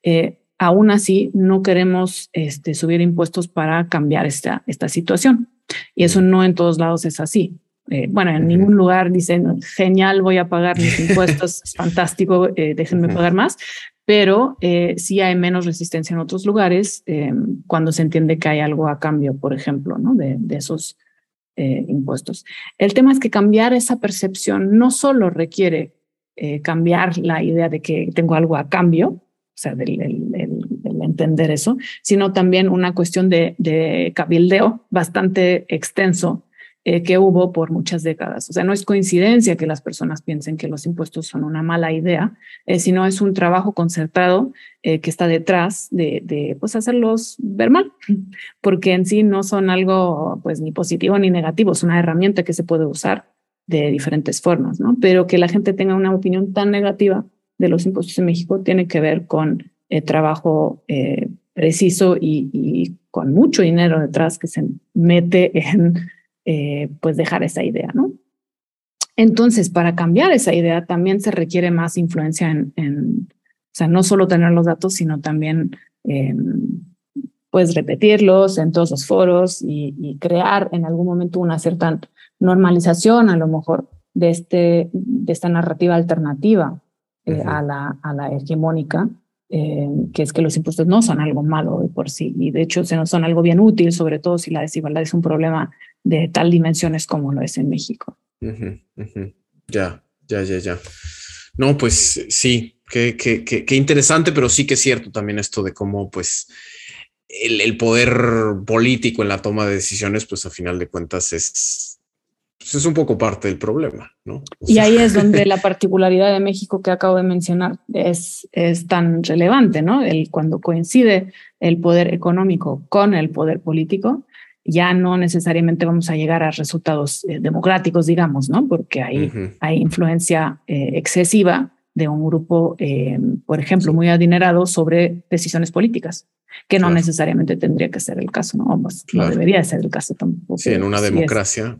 eh, aún así no queremos este, subir impuestos para cambiar esta, esta situación. Y eso mm. no en todos lados es así. Eh, bueno, en ningún lugar dicen, genial, voy a pagar mis [laughs] impuestos, es fantástico, eh, déjenme pagar más, pero eh, sí hay menos resistencia en otros lugares cuando se entiende que hay algo a cambio, por ejemplo, de, esos impuestos. El tema es que cambiar esa percepción no solo requiere cambiar la idea de que tengo algo a cambio, o sea, del, entender eso, sino también una cuestión de, de cabildeo bastante extenso eh, que hubo por muchas décadas. O sea, no es coincidencia que las personas piensen que los impuestos son una mala idea, eh, sino es un trabajo concertado eh, que está detrás de, de, pues, hacerlos ver mal, [laughs] porque en sí no son algo pues ni positivo ni negativo, es una herramienta que se puede usar de diferentes formas, ¿no? Pero que la gente tenga una opinión tan negativa de los impuestos en México tiene que ver con trabajo preciso y con mucho dinero detrás que se mete en eh, pues dejar esa idea, ¿no? Entonces, para cambiar esa idea también se requiere más influencia en, o sea, no solo tener los datos, sino también, pues, repetirlos en todos los foros y, crear en algún momento una cierta normalización, a lo mejor, de, este, de esta narrativa alternativa eh, a, la, a, la, hegemónica. Eh, que es que los impuestos no son algo malo de por sí, y de hecho se nos son algo bien útil, sobre todo si la desigualdad es un problema de tal dimensiones como lo es en México. Ya, ya, ya, ya. No, pues sí, qué, interesante, pero sí que es cierto también esto de cómo pues el, poder político en la toma de decisiones, pues a final de cuentas es, pues, es un poco parte del problema, ¿no? y ahí es donde [laughs] la particularidad de México que acabo de mencionar es, es tan relevante, ¿no? El, cuando coincide el poder económico con el poder político, ya no necesariamente vamos a llegar a resultados eh, democráticos, digamos, ¿no? Porque hay, hay influencia eh, excesiva de un grupo, eh, por ejemplo, muy adinerado sobre decisiones políticas, que no necesariamente tendría que ser el caso, ¿no? No debería ser el caso tampoco. en una democracia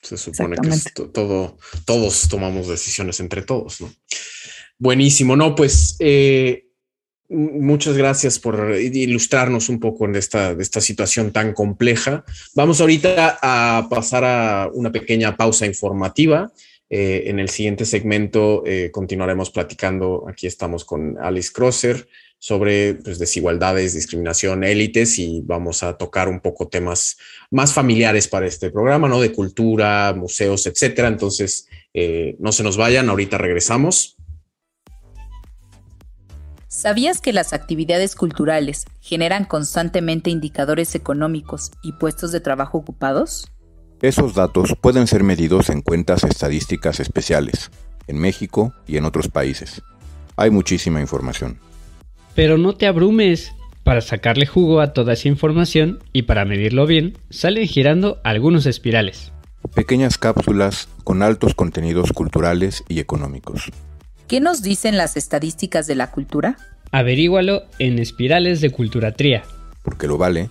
se supone que todo, todos tomamos decisiones entre todos, ¿no? Buenísimo, no, pues Muchas gracias por ilustrarnos un poco en esta, situación tan compleja. Vamos ahorita a pasar a una pequeña pausa informativa. Eh, en el siguiente segmento eh, continuaremos platicando, aquí estamos con Alice Crosser, sobre pues, desigualdades, discriminación, élites y vamos a tocar un poco temas más familiares para este programa, ¿no? De cultura, museos, etcétera. Entonces, eh, no se nos vayan, ahorita regresamos. ¿Sabías que las actividades culturales generan constantemente indicadores económicos y puestos de trabajo ocupados? Esos datos pueden ser medidos en cuentas estadísticas especiales, en México y en otros países. Hay muchísima información. Pero no te abrumes. Para sacarle jugo a toda esa información y para medirlo bien, salen girando algunos espirales. Pequeñas cápsulas con altos contenidos culturales y económicos. ¿Qué nos dicen las estadísticas de la cultura? Averígualo en Espirales de Cultura Tría. Porque lo vale.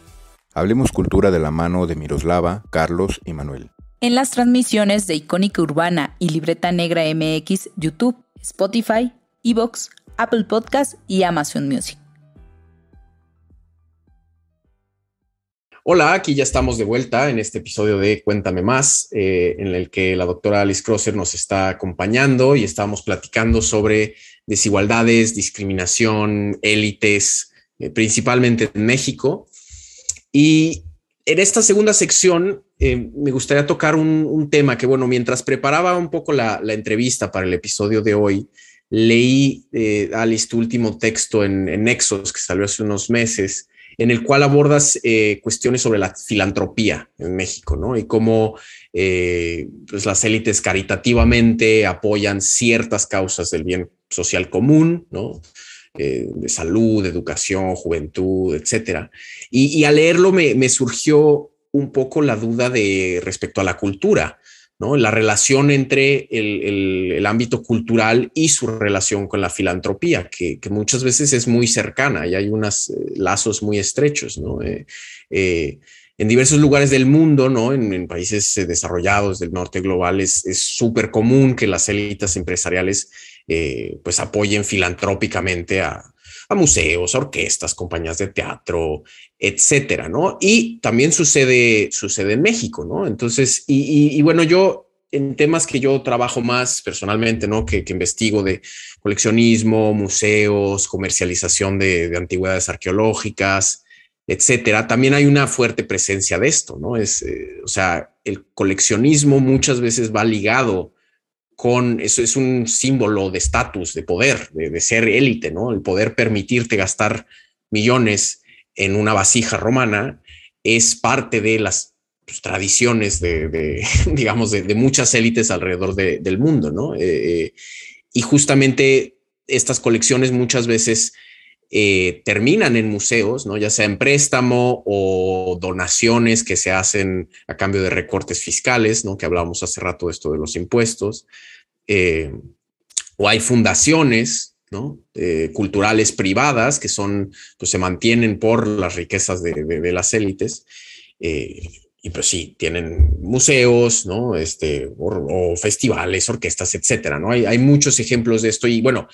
Hablemos cultura de la mano de Miroslava, Carlos y Manuel. En las transmisiones de Icónica Urbana y Libreta Negra MX, YouTube, Spotify, Evox, Apple Podcast y Amazon Music. Hola, aquí ya estamos de vuelta en este episodio de Cuéntame más, eh, en el que la doctora Alice Crosser nos está acompañando y estamos platicando sobre desigualdades, discriminación, élites, eh, principalmente en México. Y en esta segunda sección eh, me gustaría tocar un, tema que, bueno, mientras preparaba un poco la, entrevista para el episodio de hoy, leí, Alice, tu último texto en, en Nexos que salió hace unos meses en el cual abordas eh, cuestiones sobre la filantropía en México, ¿no? Y cómo eh, pues, las élites caritativamente apoyan ciertas causas del bien social común, ¿no? Eh, de salud, educación, juventud, etcétera. Y, al leerlo me, me surgió un poco la duda de respecto a la cultura, ¿no? La relación entre el, ámbito cultural y su relación con la filantropía, que, muchas veces es muy cercana y hay unos eh, lazos muy estrechos, eh, eh, en diversos lugares del mundo, ¿no? En, países desarrollados del norte global es súper común que las élites empresariales pues apoyen filantrópicamente a, a museos, a orquestas, compañías de teatro, etcétera, ¿no? Y también sucede, sucede en México, ¿no? Entonces, y, bueno, yo en temas que yo trabajo más personalmente, ¿no? Que, investigo de coleccionismo, museos, comercialización de, antigüedades arqueológicas, etcétera. También hay una fuerte presencia de esto, ¿no? Es, eh, o sea, el coleccionismo muchas veces va ligado con, eso es un símbolo de estatus, de poder, de, ser élite, ¿no? El poder permitirte gastar millones en una vasija romana es parte de las pues, tradiciones de, [laughs] digamos, de, muchas élites alrededor del mundo, eh, eh, y justamente estas colecciones muchas veces eh, terminan en museos, ¿no? ya sea en préstamo o donaciones que se hacen a cambio de recortes fiscales, que hablábamos hace rato de esto de los impuestos, eh, o hay fundaciones eh, culturales privadas que son, pues, se mantienen por las riquezas de, las élites y pues sí, tienen museos, ¿no? Este, o, festivales, orquestas, etcétera, ¿no? Hay, muchos ejemplos de esto y bueno,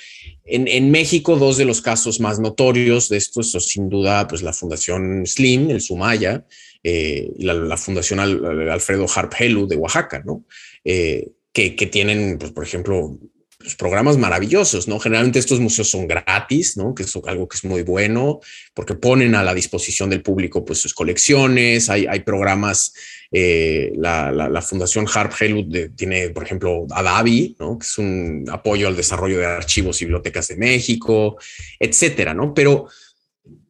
en, México dos de los casos más notorios de esto son sin duda pues la Fundación Slim, el Sumaya, eh, y la, Fundación Alfredo Harp Helu de Oaxaca, ¿no? Eh, que, tienen, pues, por ejemplo, pues, programas maravillosos, ¿no? Generalmente estos museos son gratis, ¿no? Que es algo que es muy bueno, porque ponen a la disposición del público pues sus colecciones, hay, hay programas, eh, la, Fundación Harp Helut tiene, por ejemplo, Adabi, ¿no? Que es un apoyo al desarrollo de archivos y bibliotecas de México, etcétera, ¿no? Pero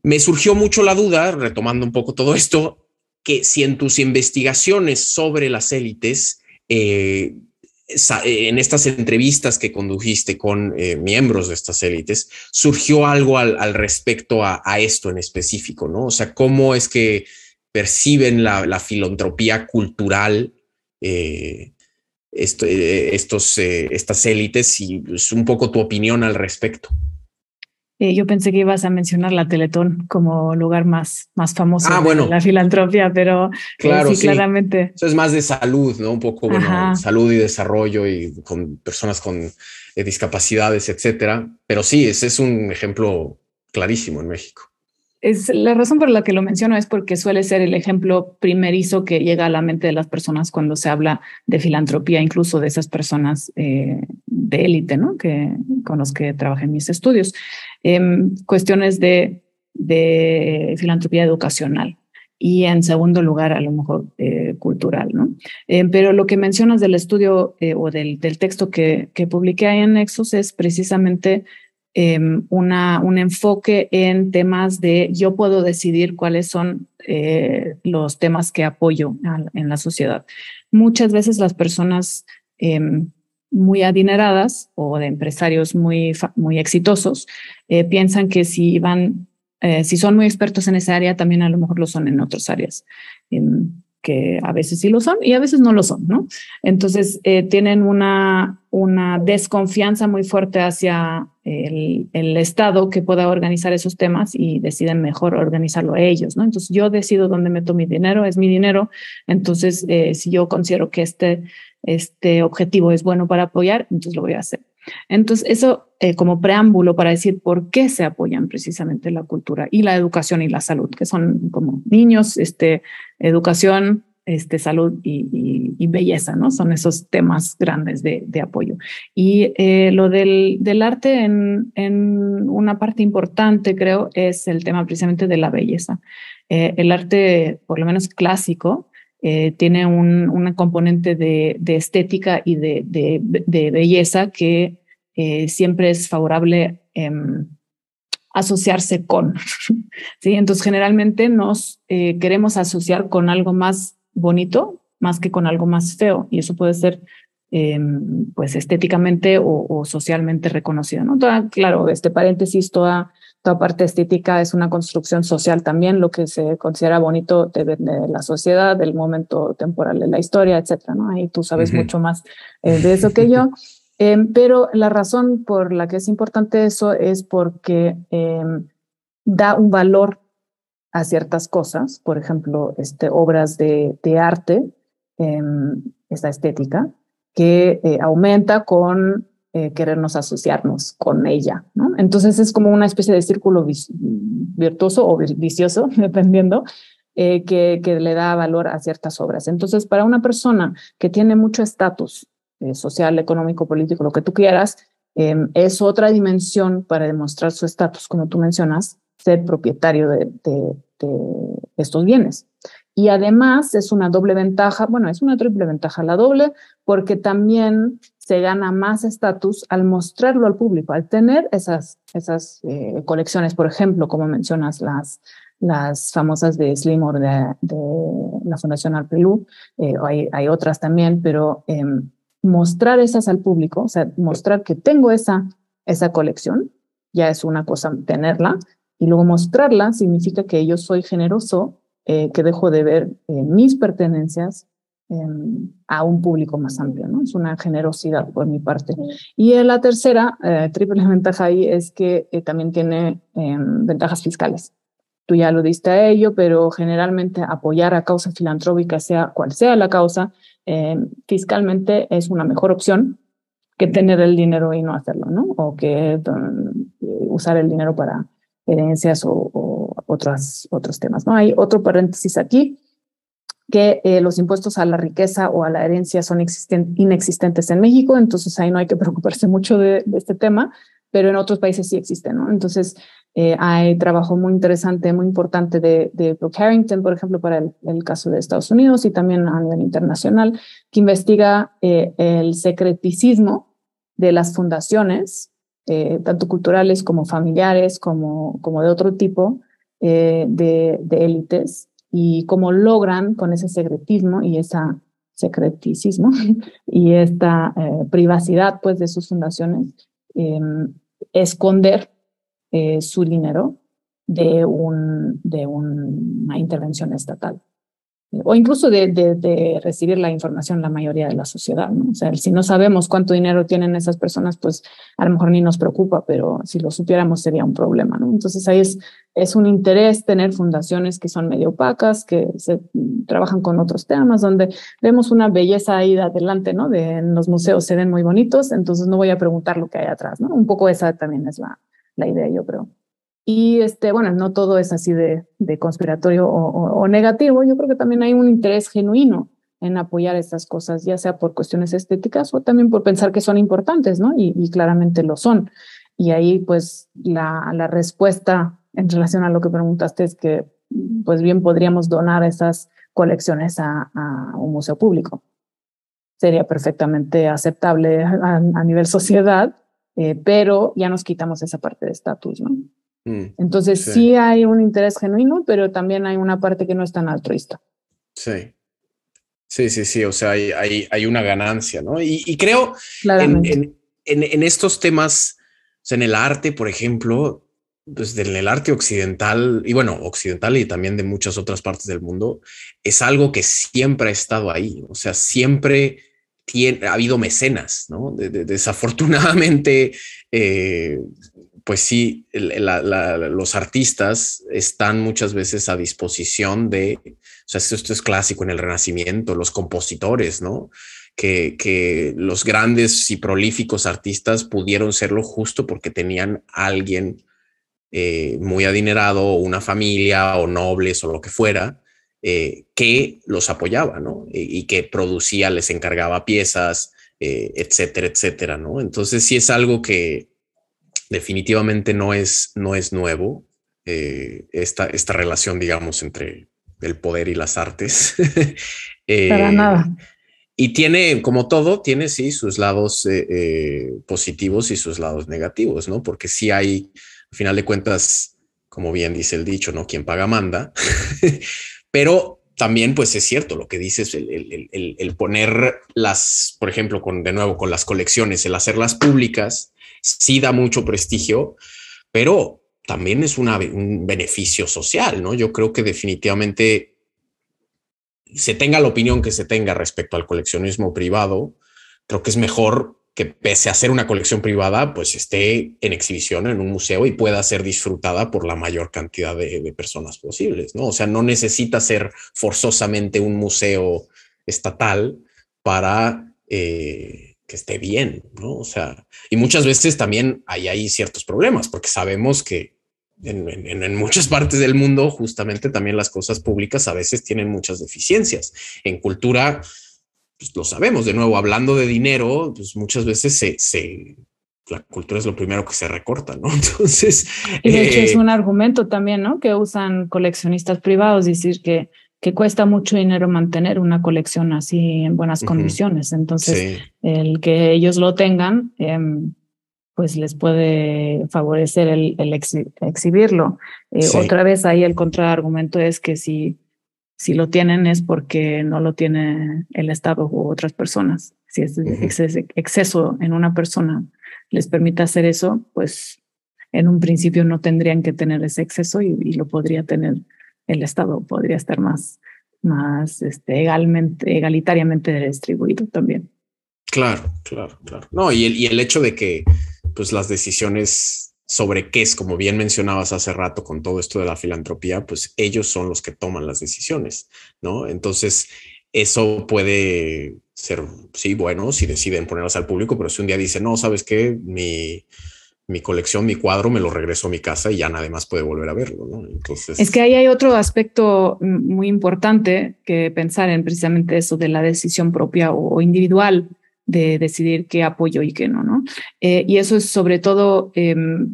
me surgió mucho la duda, retomando un poco todo esto, que si en tus investigaciones sobre las élites, eh, eh, en estas entrevistas que condujiste con eh, miembros de estas élites, surgió algo al, respecto a, esto en específico, ¿no? O sea, ¿cómo es que perciben la, filantropía cultural eh, estas élites y es pues, un poco tu opinión al respecto? Eh, yo pensé que ibas a mencionar la Teletón como lugar más, más famoso ah, de la filantropía, pero eh, claro, sí, claramente. Eso es más de salud, ¿no? Un poco, bueno, salud y desarrollo y con personas con eh, discapacidades, etcétera. Pero sí, ese es un ejemplo clarísimo en México. Es la razón por la que lo menciono es porque suele ser el ejemplo primerizo que llega a la mente de las personas cuando se habla de filantropía, incluso de esas personas de élite, ¿no? Que, con los que trabajé en mis estudios. Em, cuestiones de, de filantropía educacional y en segundo lugar, a lo mejor eh, cultural, ¿no? Em, pero lo que mencionas del estudio eh, o del, del texto que, que, publiqué ahí en Nexus es precisamente em, una, un enfoque en temas de yo puedo decidir cuáles son eh, los temas que apoyo en la sociedad. Muchas veces las personas muy adineradas o de empresarios muy, muy exitosos eh, piensan que si van, eh, si son muy expertos en esa área, también a lo mejor lo son en otras áreas. Em, que a veces sí lo son y a veces no lo son, ¿no? Entonces, eh, tienen una, una desconfianza muy fuerte hacia el, Estado que pueda organizar esos temas y deciden mejor organizarlo ellos, ¿no? Entonces, yo decido dónde meto mi dinero, es mi dinero, entonces, eh, si yo considero que este, este objetivo es bueno para apoyar, entonces lo voy a hacer. Entonces, eso eh, como preámbulo para decir por qué se apoyan precisamente la cultura y la educación y la salud, que son como niños, este, educación, este, salud y, belleza, ¿no? Son esos temas grandes de, apoyo. Y eh, lo del, arte en, una parte importante, creo, es el tema precisamente de la belleza. Eh, el arte, por lo menos clásico, eh, tiene un, una componente de, estética y de, belleza que eh, siempre es favorable em, asociarse con. [laughs] ¿sí? Entonces, generalmente nos eh, queremos asociar con algo más bonito más que con algo más feo, y eso puede ser em, pues estéticamente o, socialmente reconocido. ¿no? claro, este paréntesis, toda Toda parte estética es una construcción social también, lo que se considera bonito depende de la sociedad, del momento temporal de la historia, etcétera, ¿no? Ahí tú sabes mucho más eh, de eso que yo. [laughs] Em, pero la razón por la que es importante eso es porque em, da un valor a ciertas cosas, por ejemplo, este, obras de arte, em, esta estética, que eh, aumenta con eh, querernos asociarnos con ella. Entonces es como una especie de círculo virtuoso o vicioso, [laughs] dependiendo, eh, que, le da valor a ciertas obras. Entonces, para una persona que tiene mucho estatus eh, social, económico, político, lo que tú quieras, em, es otra dimensión para demostrar su estatus, como tú mencionas, ser propietario de, de estos bienes. Y además es una doble ventaja, bueno, es una triple ventaja, la doble, porque también se gana más estatus al mostrarlo al público, al tener esas, esas eh, colecciones, por ejemplo, como mencionas, las, las famosas de Slimor de, la Fundación Arpelú, eh, hay, hay, otras también, pero em, mostrar esas al público, o sea, mostrar que tengo esa, esa colección, ya es una cosa tenerla, y luego mostrarla significa que yo soy generoso, eh, que dejo de ver mis pertenencias Em, a un público más amplio. ¿no? Es una generosidad por mi parte. Y la tercera, eh, triple [laughs] ventaja ahí, es que eh, también tiene em, ventajas fiscales. Tú ya lo diste a ello, pero generalmente apoyar a causa filantrópica, sea cual sea la causa, em, fiscalmente es una mejor opción que tener el dinero y no hacerlo, ¿no? O que eh, usar el dinero para herencias o, otros temas, ¿no? Hay otro paréntesis aquí, que eh, los impuestos a la riqueza o a la herencia son inexistentes en México, entonces ahí no hay que [laughs] preocuparse mucho de, este tema, pero en otros países sí existen, ¿no? Entonces eh, hay trabajo muy interesante, muy importante de, de Brooke Harrington, por ejemplo, para el, caso de Estados Unidos y también a nivel internacional, que investiga eh, el secreticismo de las fundaciones, tanto culturales como familiares, como, como de otro tipo, de élites y cómo logran con ese secretismo y esa secreticismo [laughs] y esta eh, privacidad pues de sus fundaciones em, esconder eh, su dinero de, un, de una intervención estatal o incluso de, recibir la información la mayoría de la sociedad. ¿no? O sea, si no sabemos cuánto dinero tienen esas personas, pues a lo mejor ni nos preocupa, pero si lo supiéramos sería un problema. ¿no? Entonces ahí es, es un interés tener fundaciones que son medio opacas, que se trabajan con otros temas, donde vemos una belleza ahí de adelante, ¿no? De, en los museos se ven muy bonitos, entonces no voy a preguntar lo que hay atrás, ¿no? Un poco esa también es la, la idea, yo creo. Y este, bueno, no todo es así de, de conspiratorio o, o, negativo. Yo creo que también hay un interés genuino en apoyar estas cosas, ya sea por cuestiones estéticas o también por pensar que son importantes, ¿no? Y, claramente lo son. Y ahí, pues, la, la, respuesta en relación a lo que preguntaste es que, pues bien, podríamos donar esas colecciones a, a un museo público. Sería perfectamente aceptable a, nivel [laughs] sociedad, eh, pero ya nos quitamos esa parte de estatus, ¿no? Mm, Entonces sí. hay un interés genuino, pero también hay una parte que no es tan altruista. Sí. Sí, sí, sí, o sea, hay, hay, una ganancia, ¿no? Y, creo en, en, estos temas, en el arte, por ejemplo, pues, en el arte occidental, y bueno, occidental y también de muchas otras partes del mundo, es algo que siempre ha estado ahí, o sea, siempre tiene, ha habido mecenas, ¿no? desafortunadamente, eh, pues sí, los artistas están muchas veces a disposición de, o sea, esto es clásico en el Renacimiento, los compositores, ¿no? Que, los grandes y prolíficos artistas pudieron serlo justo porque tenían alguien eh, muy adinerado, o una familia, o nobles, o lo que fuera, eh, que los apoyaba, ¿no? Y, que producía, les encargaba piezas, eh, etcétera, etcétera, ¿no? Entonces sí es algo que definitivamente no es, no es nuevo eh, esta, esta relación, digamos, entre el poder y las artes. [laughs] Eh, Para nada. Y tiene, como todo, tiene sí sus lados eh, positivos y sus lados negativos, ¿no? Porque sí hay, al final de cuentas, como bien dice el dicho, ¿no? Quien paga manda. [laughs] Pero también, pues es cierto lo que dices, el, el, poner las, por ejemplo, con de nuevo con las colecciones, el hacerlas públicas, sí da mucho prestigio, pero también es un beneficio social, ¿no? Yo creo que definitivamente se tenga la opinión que se tenga respecto al coleccionismo privado, creo que es mejor que pese a ser una colección privada, pues esté en exhibición en un museo y pueda ser disfrutada por la mayor cantidad de, personas posibles, ¿no? O sea, no necesita ser forzosamente un museo estatal para... Eh, que esté bien, ¿no? O sea, y muchas veces también hay, hay ciertos problemas, porque sabemos que en, muchas [laughs] partes del mundo justamente también las cosas públicas a veces tienen muchas deficiencias. En cultura, pues lo sabemos, de nuevo, hablando de dinero, pues muchas veces se, la cultura es lo primero que se recorta, ¿no? [laughs] Entonces... es eh, un argumento también, ¿no? Que usan coleccionistas privados, decir que que cuesta mucho dinero mantener una colección así en buenas condiciones. Entonces, el que ellos lo tengan, em, pues les puede favorecer el, exhibirlo. Eh, otra vez ahí el contraargumento es que si, si lo tienen es porque no lo tiene el Estado u otras personas. Si es exceso, en una persona les permite hacer eso, pues en un principio no tendrían que tener ese exceso y lo podría tener el Estado podría estar más, más este, legalmente, egalitariamente distribuido también. Claro, claro, claro. No, y el, y el hecho de que pues, las decisiones sobre qué es, como bien mencionabas hace rato con todo esto de la filantropía, pues ellos son los que toman las decisiones, ¿no? Entonces, eso puede ser, sí, bueno, si deciden ponerlas al público, pero si un día dicen, no, ¿sabes qué? Mi, mi colección, mi cuadro, me lo regreso a mi casa y ya nadie más puede volver a verlo. ¿no? Entonces, es que ahí hay otro aspecto muy importante que pensar en precisamente eso de la decisión propia o individual de decidir qué apoyo y qué no, ¿no? Eh, y eso es sobre todo em,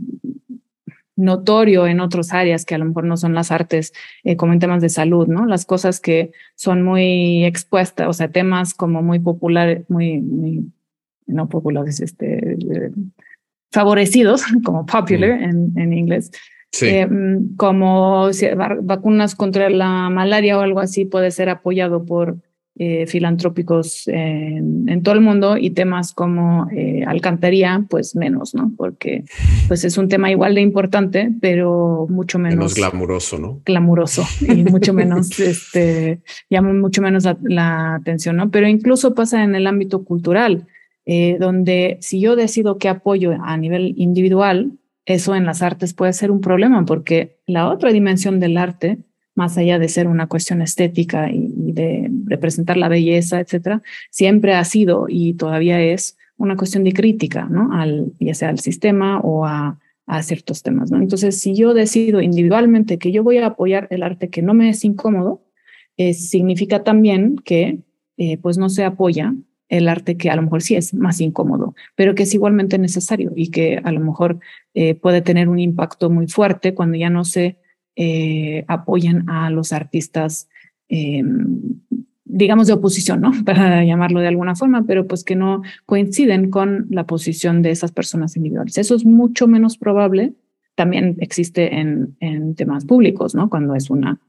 notorio en otras áreas que a lo mejor no son las artes, eh, como en temas de salud, ¿no? Las cosas que son muy expuestas, o sea, temas como muy populares, muy, muy no populares, este, eh, favorecidos, [laughs] como popular mm. en, en inglés, eh, como vacunas contra la malaria o algo así, puede ser apoyado por eh, filantrópicos en, todo el mundo y temas como eh, pues menos, ¿no? Porque pues es un tema igual de importante, pero mucho menos, glamuroso, ¿no? Glamuroso y [laughs] mucho menos, este, llama mucho menos la, la, atención, ¿no? Pero incluso pasa en el ámbito cultural eh, donde si yo decido que apoyo a nivel individual, eso en las artes puede ser un problema porque la otra dimensión del arte, más allá de ser una cuestión estética y, de representar la belleza, etcétera, siempre ha sido y todavía es una cuestión de crítica, ¿no? Al, ya sea al sistema o a, ciertos temas, Entonces, si yo decido individualmente que yo voy a apoyar el arte que no me es incómodo, eh, significa también que eh, pues no se apoya el arte que a lo mejor sí es más incómodo, pero que es igualmente necesario y que a lo mejor eh, puede tener un impacto muy fuerte cuando ya no se eh, apoyan a los artistas, em, digamos, de oposición, ¿no? [laughs] Para llamarlo de alguna forma, pero pues que no coinciden con la posición de esas personas individuales. Eso es mucho menos probable. También existe en, en temas públicos, ¿no? Cuando es una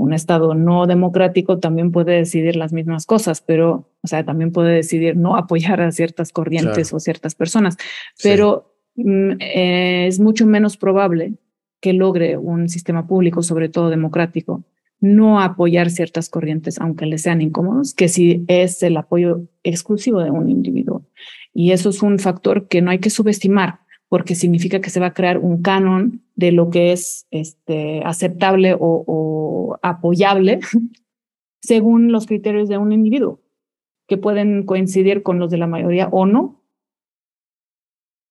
un Estado no democrático también puede decidir las mismas cosas, pero, o sea, también puede decidir no apoyar a ciertas corrientes o ciertas personas, pero mm, eh, es mucho menos probable que logre un sistema público, sobre todo democrático, no apoyar ciertas corrientes, aunque les sean incómodos, que si es el apoyo exclusivo de un individuo. Y eso es un factor que no hay que subestimar porque significa que se va a crear un canon de lo que es este, aceptable o, apoyable [laughs] según los criterios de un individuo, que pueden coincidir con los de la mayoría o no,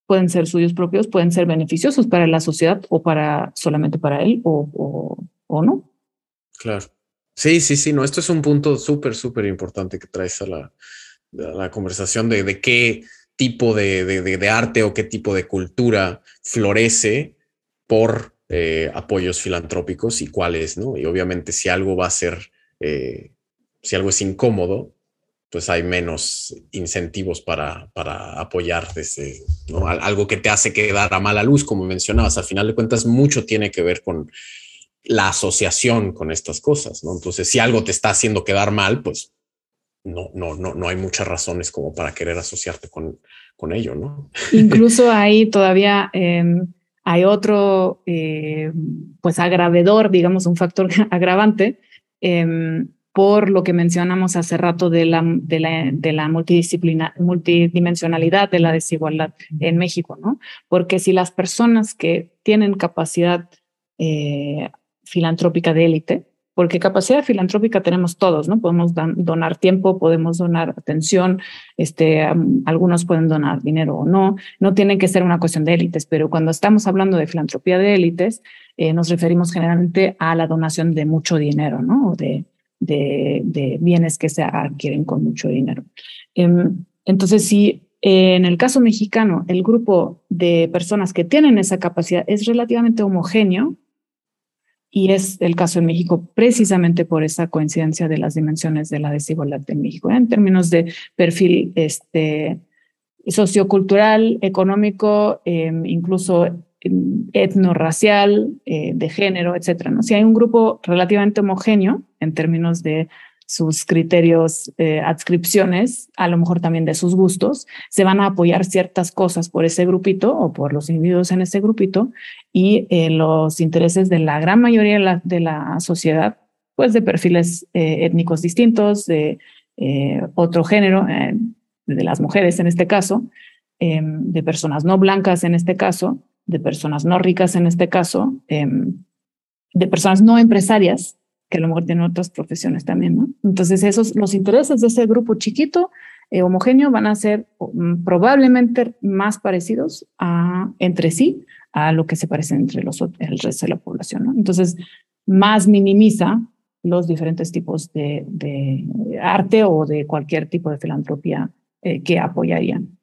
pueden ser suyos propios, pueden ser beneficiosos para la sociedad o para solamente para él o, no. Claro. Sí, sí, sí, no, esto es un punto súper, súper importante que traes a la, la conversación de, de qué, tipo de, arte o qué tipo de cultura florece por eh, apoyos filantrópicos y cuáles, ¿no? Y obviamente si algo va a ser, eh, si algo es incómodo, pues hay menos incentivos para, para apoyar algo que te hace quedar a mala luz, como mencionabas. Al final de cuentas, mucho tiene que ver con la asociación con estas cosas, ¿no? Entonces, si algo te está haciendo quedar mal, pues no, no, no, no hay muchas razones como para querer asociarte con, con ello, ¿no? [laughs] Incluso ahí todavía em, hay otro, eh, pues, agravedor, digamos, un factor [laughs] agravante, em, por lo que mencionamos hace rato de la, de la, de la multidisciplina, multidimensionalidad de la desigualdad en México, ¿no? Porque si las personas que tienen capacidad eh, filantrópica de élite, porque capacidad filantrópica tenemos todos, ¿no? Podemos donar tiempo, podemos donar atención, este, algunos pueden donar dinero o no, no tiene que ser una cuestión de élites, pero cuando estamos hablando de filantropía de élites, eh, nos referimos generalmente a la donación de mucho dinero, ¿no? O de, de, bienes que se adquieren con mucho dinero. Em, entonces, si eh, en el caso mexicano, el grupo de personas que tienen esa capacidad es relativamente homogéneo y es el caso en México precisamente por esa coincidencia de las dimensiones de la desigualdad en México, ¿eh? en términos de perfil este, sociocultural, económico, em, incluso em, etnorracial, eh, de género, etc. ¿no? Si hay un grupo relativamente homogéneo en términos de sus criterios, eh, adscripciones, a lo mejor también de sus gustos, se van a apoyar ciertas cosas por ese grupito o por los individuos en ese grupito y eh, los intereses de la gran mayoría de la, sociedad, pues de perfiles eh, étnicos distintos, de otro género, de las mujeres en este caso, em, de personas no blancas en este caso, de personas no ricas en este caso, em, de personas no empresarias que a lo mejor tienen otras profesiones también, ¿no? Entonces, esos, los intereses de ese grupo chiquito, eh, homogéneo, van a ser mm, probablemente más parecidos a, entre sí a lo que se parece entre los, el resto de la población, ¿no? Entonces, más minimiza los diferentes tipos de, arte o de cualquier tipo de filantropía eh, que apoyarían.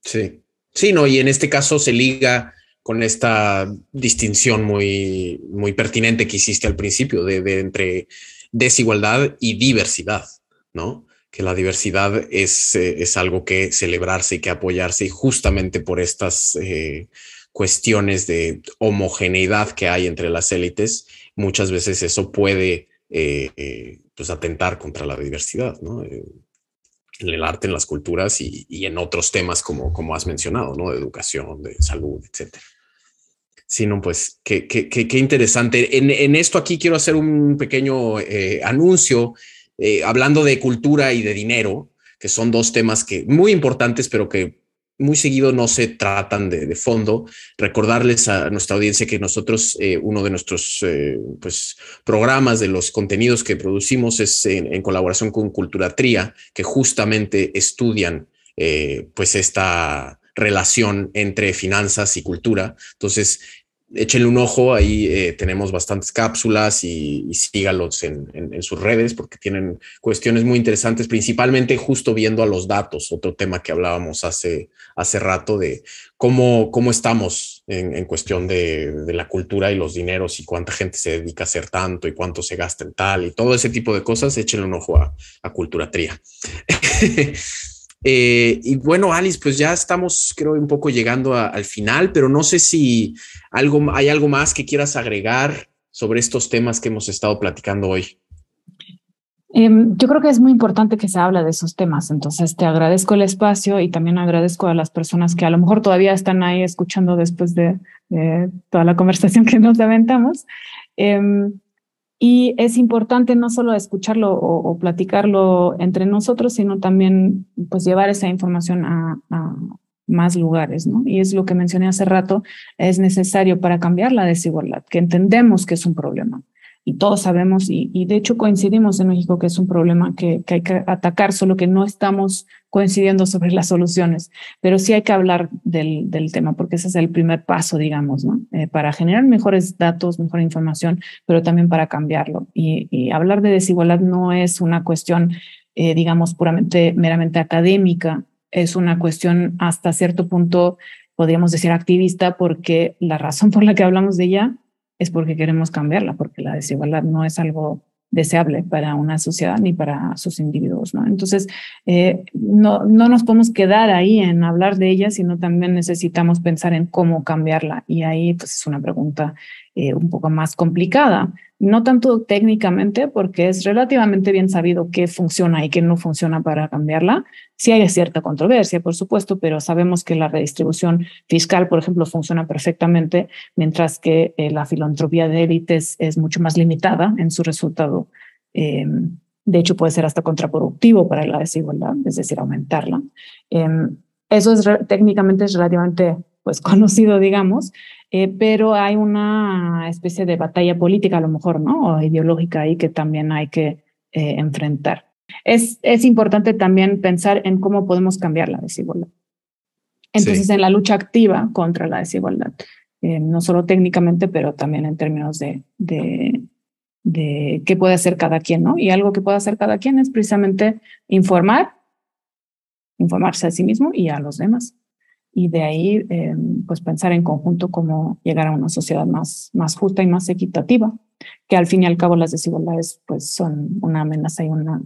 Sí. Sí, no, y en este caso se liga con esta distinción muy, muy pertinente que hiciste al principio de, entre desigualdad y diversidad, ¿no? Que la diversidad eh, es, algo que celebrarse y que apoyarse y justamente por estas eh, cuestiones de homogeneidad que hay entre las élites, muchas veces eso puede eh, pues atentar contra la diversidad, ¿no? en el arte, en las culturas y, en otros temas como, como has mencionado, ¿no? De educación, de salud, etcétera. Sí, no, pues qué, qué, interesante. En, esto aquí quiero hacer un pequeño eh, anuncio, eh, hablando de cultura y de dinero, que son dos temas que muy importantes, pero que muy seguido no se tratan de, fondo. Recordarles a nuestra audiencia que nosotros, eh, uno de nuestros pues, programas, de los contenidos que producimos es en, colaboración con Cultura Tría, que justamente estudian pues esta relación entre finanzas y cultura. Entonces, échenle un ojo, ahí eh, tenemos bastantes cápsulas y, sígalos en, sus redes porque tienen cuestiones muy interesantes, principalmente justo viendo a los datos, otro tema que hablábamos hace, hace rato de cómo, cómo estamos en, cuestión de, la cultura y los dineros y cuánta gente se dedica a hacer tanto y cuánto se gasta en tal y todo ese tipo de cosas, échenle un ojo a, a Cultura Tría. [laughs] Eh, y bueno, Alice, pues ya estamos, creo, un poco llegando al final, pero no sé si algo, hay algo más que quieras agregar sobre estos temas que hemos estado platicando hoy. Em, yo creo que es muy importante que se habla de esos temas, entonces te agradezco el espacio y también agradezco a las personas que a lo mejor todavía están ahí escuchando después de, toda la conversación que nos aventamos. Em, y es importante no solo escucharlo o, platicarlo entre nosotros, sino también pues llevar esa información a, a más lugares, ¿no? Y es lo que mencioné hace rato, es necesario para cambiar la desigualdad, que entendemos que es un problema, y todos sabemos, y, de hecho coincidimos en México que es un problema que, hay que atacar, solo que no estamos coincidiendo sobre las soluciones, pero sí hay que hablar del, tema porque ese es el primer paso, digamos, ¿no? Eh, para generar mejores datos, mejor información, pero también para cambiarlo. Y, hablar de desigualdad no es una cuestión, eh, digamos, puramente, meramente académica, es una cuestión hasta cierto punto podríamos decir activista, porque la razón por la que hablamos de ella es porque queremos cambiarla, porque la desigualdad no es algo deseable para una sociedad ni para sus individuos. ¿no? Entonces, eh, no, no, nos podemos quedar ahí en hablar de ella, sino también necesitamos pensar en cómo cambiarla. Y ahí pues, es una pregunta eh, un poco más complicada, no tanto técnicamente, porque es relativamente bien sabido qué funciona y qué no funciona para cambiarla, Sí hay cierta controversia, por supuesto, pero sabemos que la redistribución fiscal, por ejemplo, funciona perfectamente, mientras que eh, la filantropía de élites es mucho más limitada en su resultado. Em, de hecho, puede ser hasta contraproductivo para la desigualdad, es decir, aumentarla. Em, eso es técnicamente es relativamente pues, [laughs] conocido, digamos, eh, pero hay una especie de batalla política, a lo mejor, ¿no? O ideológica ahí que también hay que eh, enfrentar es, es importante también pensar en cómo podemos cambiar la desigualdad. Entonces, en la lucha activa contra la desigualdad, eh, no solo técnicamente, pero también en términos de, de, de, qué puede hacer cada quien, ¿no? Y algo que puede hacer cada quien es precisamente informar, informarse a sí mismo y a los demás. Y de ahí, em, pues pensar en conjunto cómo llegar a una sociedad más, más justa y más equitativa, que al fin y al cabo las desigualdades, pues son una amenaza y una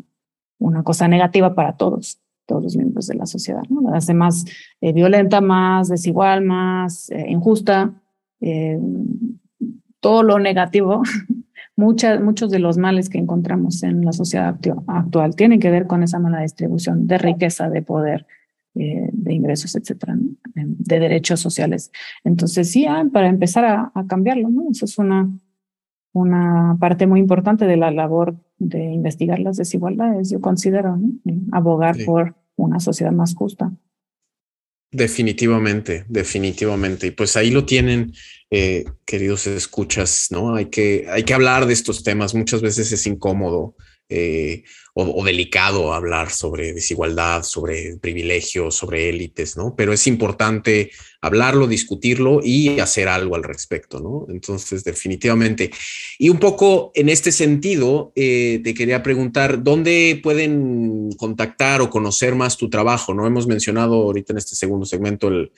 una cosa negativa para todos, todos los miembros de la sociedad, ¿no? La hace más eh, violenta, más desigual, más eh, injusta, eh, todo lo negativo. [laughs] muchos de los males que encontramos en la sociedad actual tienen que ver con esa mala distribución de riqueza, de poder, de ingresos, etcétera, de derechos sociales. Entonces, sí, ah, para empezar a, cambiarlo, ¿no? Eso es una, una parte muy importante de la labor de investigar las desigualdades, yo considero, abogar por una sociedad más justa. Definitivamente, definitivamente. Y pues ahí lo tienen, eh, queridos escuchas, ¿no? Hay que, hay que hablar de estos temas. Muchas veces es incómodo. Eh, o, delicado hablar sobre desigualdad, sobre privilegios, sobre élites, ¿no? Pero es importante hablarlo, discutirlo y hacer algo al respecto, ¿no? Entonces, definitivamente. Y un poco en este sentido, eh, te quería preguntar, ¿dónde pueden contactar o conocer más tu trabajo? No hemos mencionado ahorita en este segundo segmento el,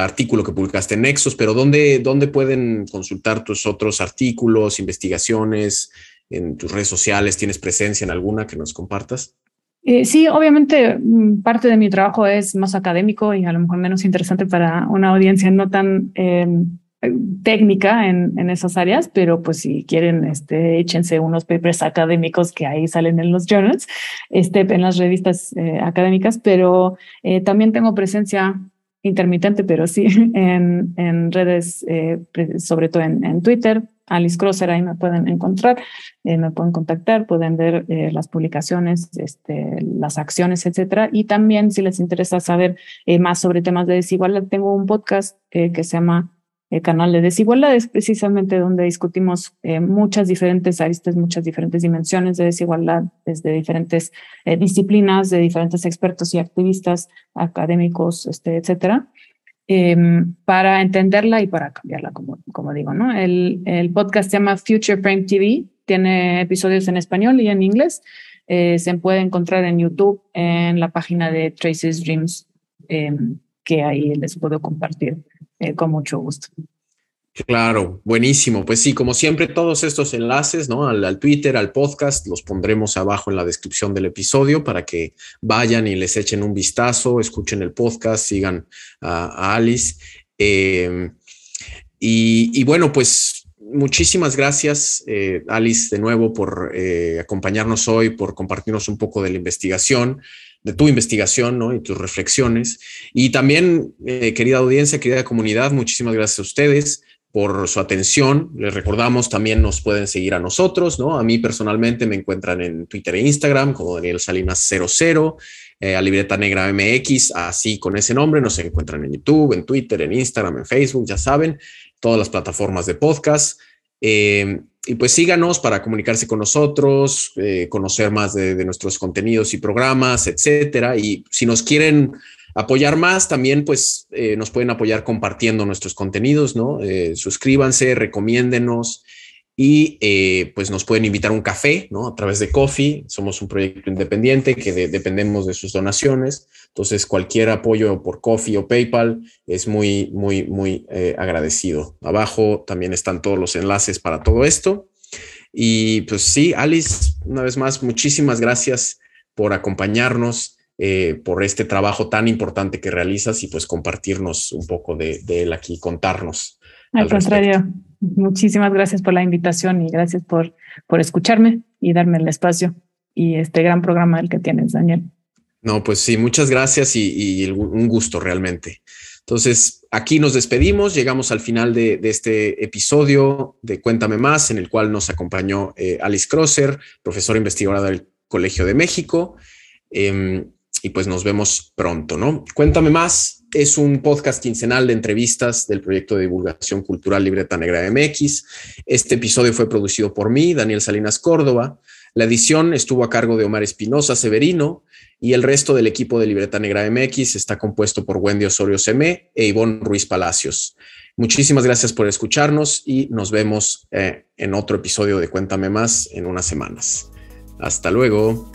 artículo que publicaste en nexos pero ¿dónde, ¿dónde pueden consultar tus otros artículos, investigaciones? en tus redes sociales? ¿Tienes presencia en alguna que nos compartas? Eh, sí, obviamente mm, parte de mi trabajo es más académico y a lo mejor menos interesante para una audiencia no tan em, técnica en, esas áreas, pero pues si quieren, este, échense unos papers académicos que ahí salen en los journals, este, en las revistas eh, académicas, pero eh, también tengo presencia intermitente, pero sí, [laughs] en, redes, sobre todo en, en Twitter, Alice Crosser, ahí me pueden encontrar, eh, me pueden contactar, pueden ver eh, las publicaciones, este, las acciones, etcétera. Y también, si les interesa saber eh, más sobre temas de desigualdad, tengo un podcast que se llama el Canal de Desigualdad, es precisamente donde discutimos muchas diferentes aristas, muchas diferentes dimensiones de desigualdad, desde diferentes disciplinas, de diferentes expertos y activistas académicos, este, etcétera. Em, para entenderla y para cambiarla, como, digo. ¿no? El, podcast se llama Future Frame TV, tiene episodios en español y en inglés. Eh, se puede encontrar en YouTube, en la página de Traces Dreams, em, que ahí les puedo compartir eh, con mucho gusto. Claro, buenísimo. Pues sí, como siempre, todos estos enlaces, ¿no? Al, Twitter, al podcast, los pondremos abajo en la descripción del episodio para que vayan y les echen un vistazo, escuchen el podcast, sigan a, Alice. Eh, y, bueno, pues muchísimas gracias, eh, Alice, de nuevo por eh, acompañarnos hoy, por compartirnos un poco de la investigación de tu investigación ¿no? y tus reflexiones. Y también, querida audiencia, querida comunidad, muchísimas gracias a ustedes por su atención. Les recordamos, también nos pueden seguir a nosotros, ¿no? A mí personalmente me encuentran en Twitter e Instagram como Daniel Salinas 00, eh, a Libreta Negra MX, así con ese nombre. Nos encuentran en YouTube, en Twitter, en Instagram, en Facebook, ya saben, todas las plataformas de podcast. Eh, y pues síganos para comunicarse con nosotros, eh, conocer más de, de nuestros contenidos y programas, etcétera. Y si nos quieren apoyar más, también pues eh, nos pueden apoyar compartiendo nuestros contenidos, ¿no? Eh, suscríbanse, recomiéndenos y eh, pues nos pueden invitar a un café, ¿no? A través de Coffee. Somos un proyecto independiente que dependemos de sus donaciones. Entonces, cualquier apoyo por Coffee o PayPal es muy, muy, muy agradecido. Abajo también están todos los enlaces para todo esto. Y pues sí, Alice, una vez más, muchísimas gracias por acompañarnos eh, por este trabajo tan importante que realizas y pues compartirnos un poco de, él aquí, contarnos. Al, contrario, muchísimas gracias por la invitación y gracias por, por escucharme y darme el espacio y este gran programa el que tienes, Daniel. No, pues sí, muchas gracias y, un gusto realmente. Entonces, aquí nos despedimos, llegamos al final de, este episodio de Cuéntame Más, en el cual nos acompañó eh, Alice Crosser, profesora investigadora del Colegio de México. Em, y pues nos vemos pronto, ¿no? Cuéntame más. Es un podcast quincenal de entrevistas del proyecto de divulgación cultural Libreta Negra MX. Este episodio fue producido por mí, Daniel Salinas Córdoba. La edición estuvo a cargo de Omar Espinosa Severino y el resto del equipo de Libreta Negra MX está compuesto por Wendy Osorio Semé e Ivonne Ruiz Palacios. Muchísimas gracias por escucharnos y nos vemos eh, en otro episodio de Cuéntame Más en unas semanas. Hasta luego.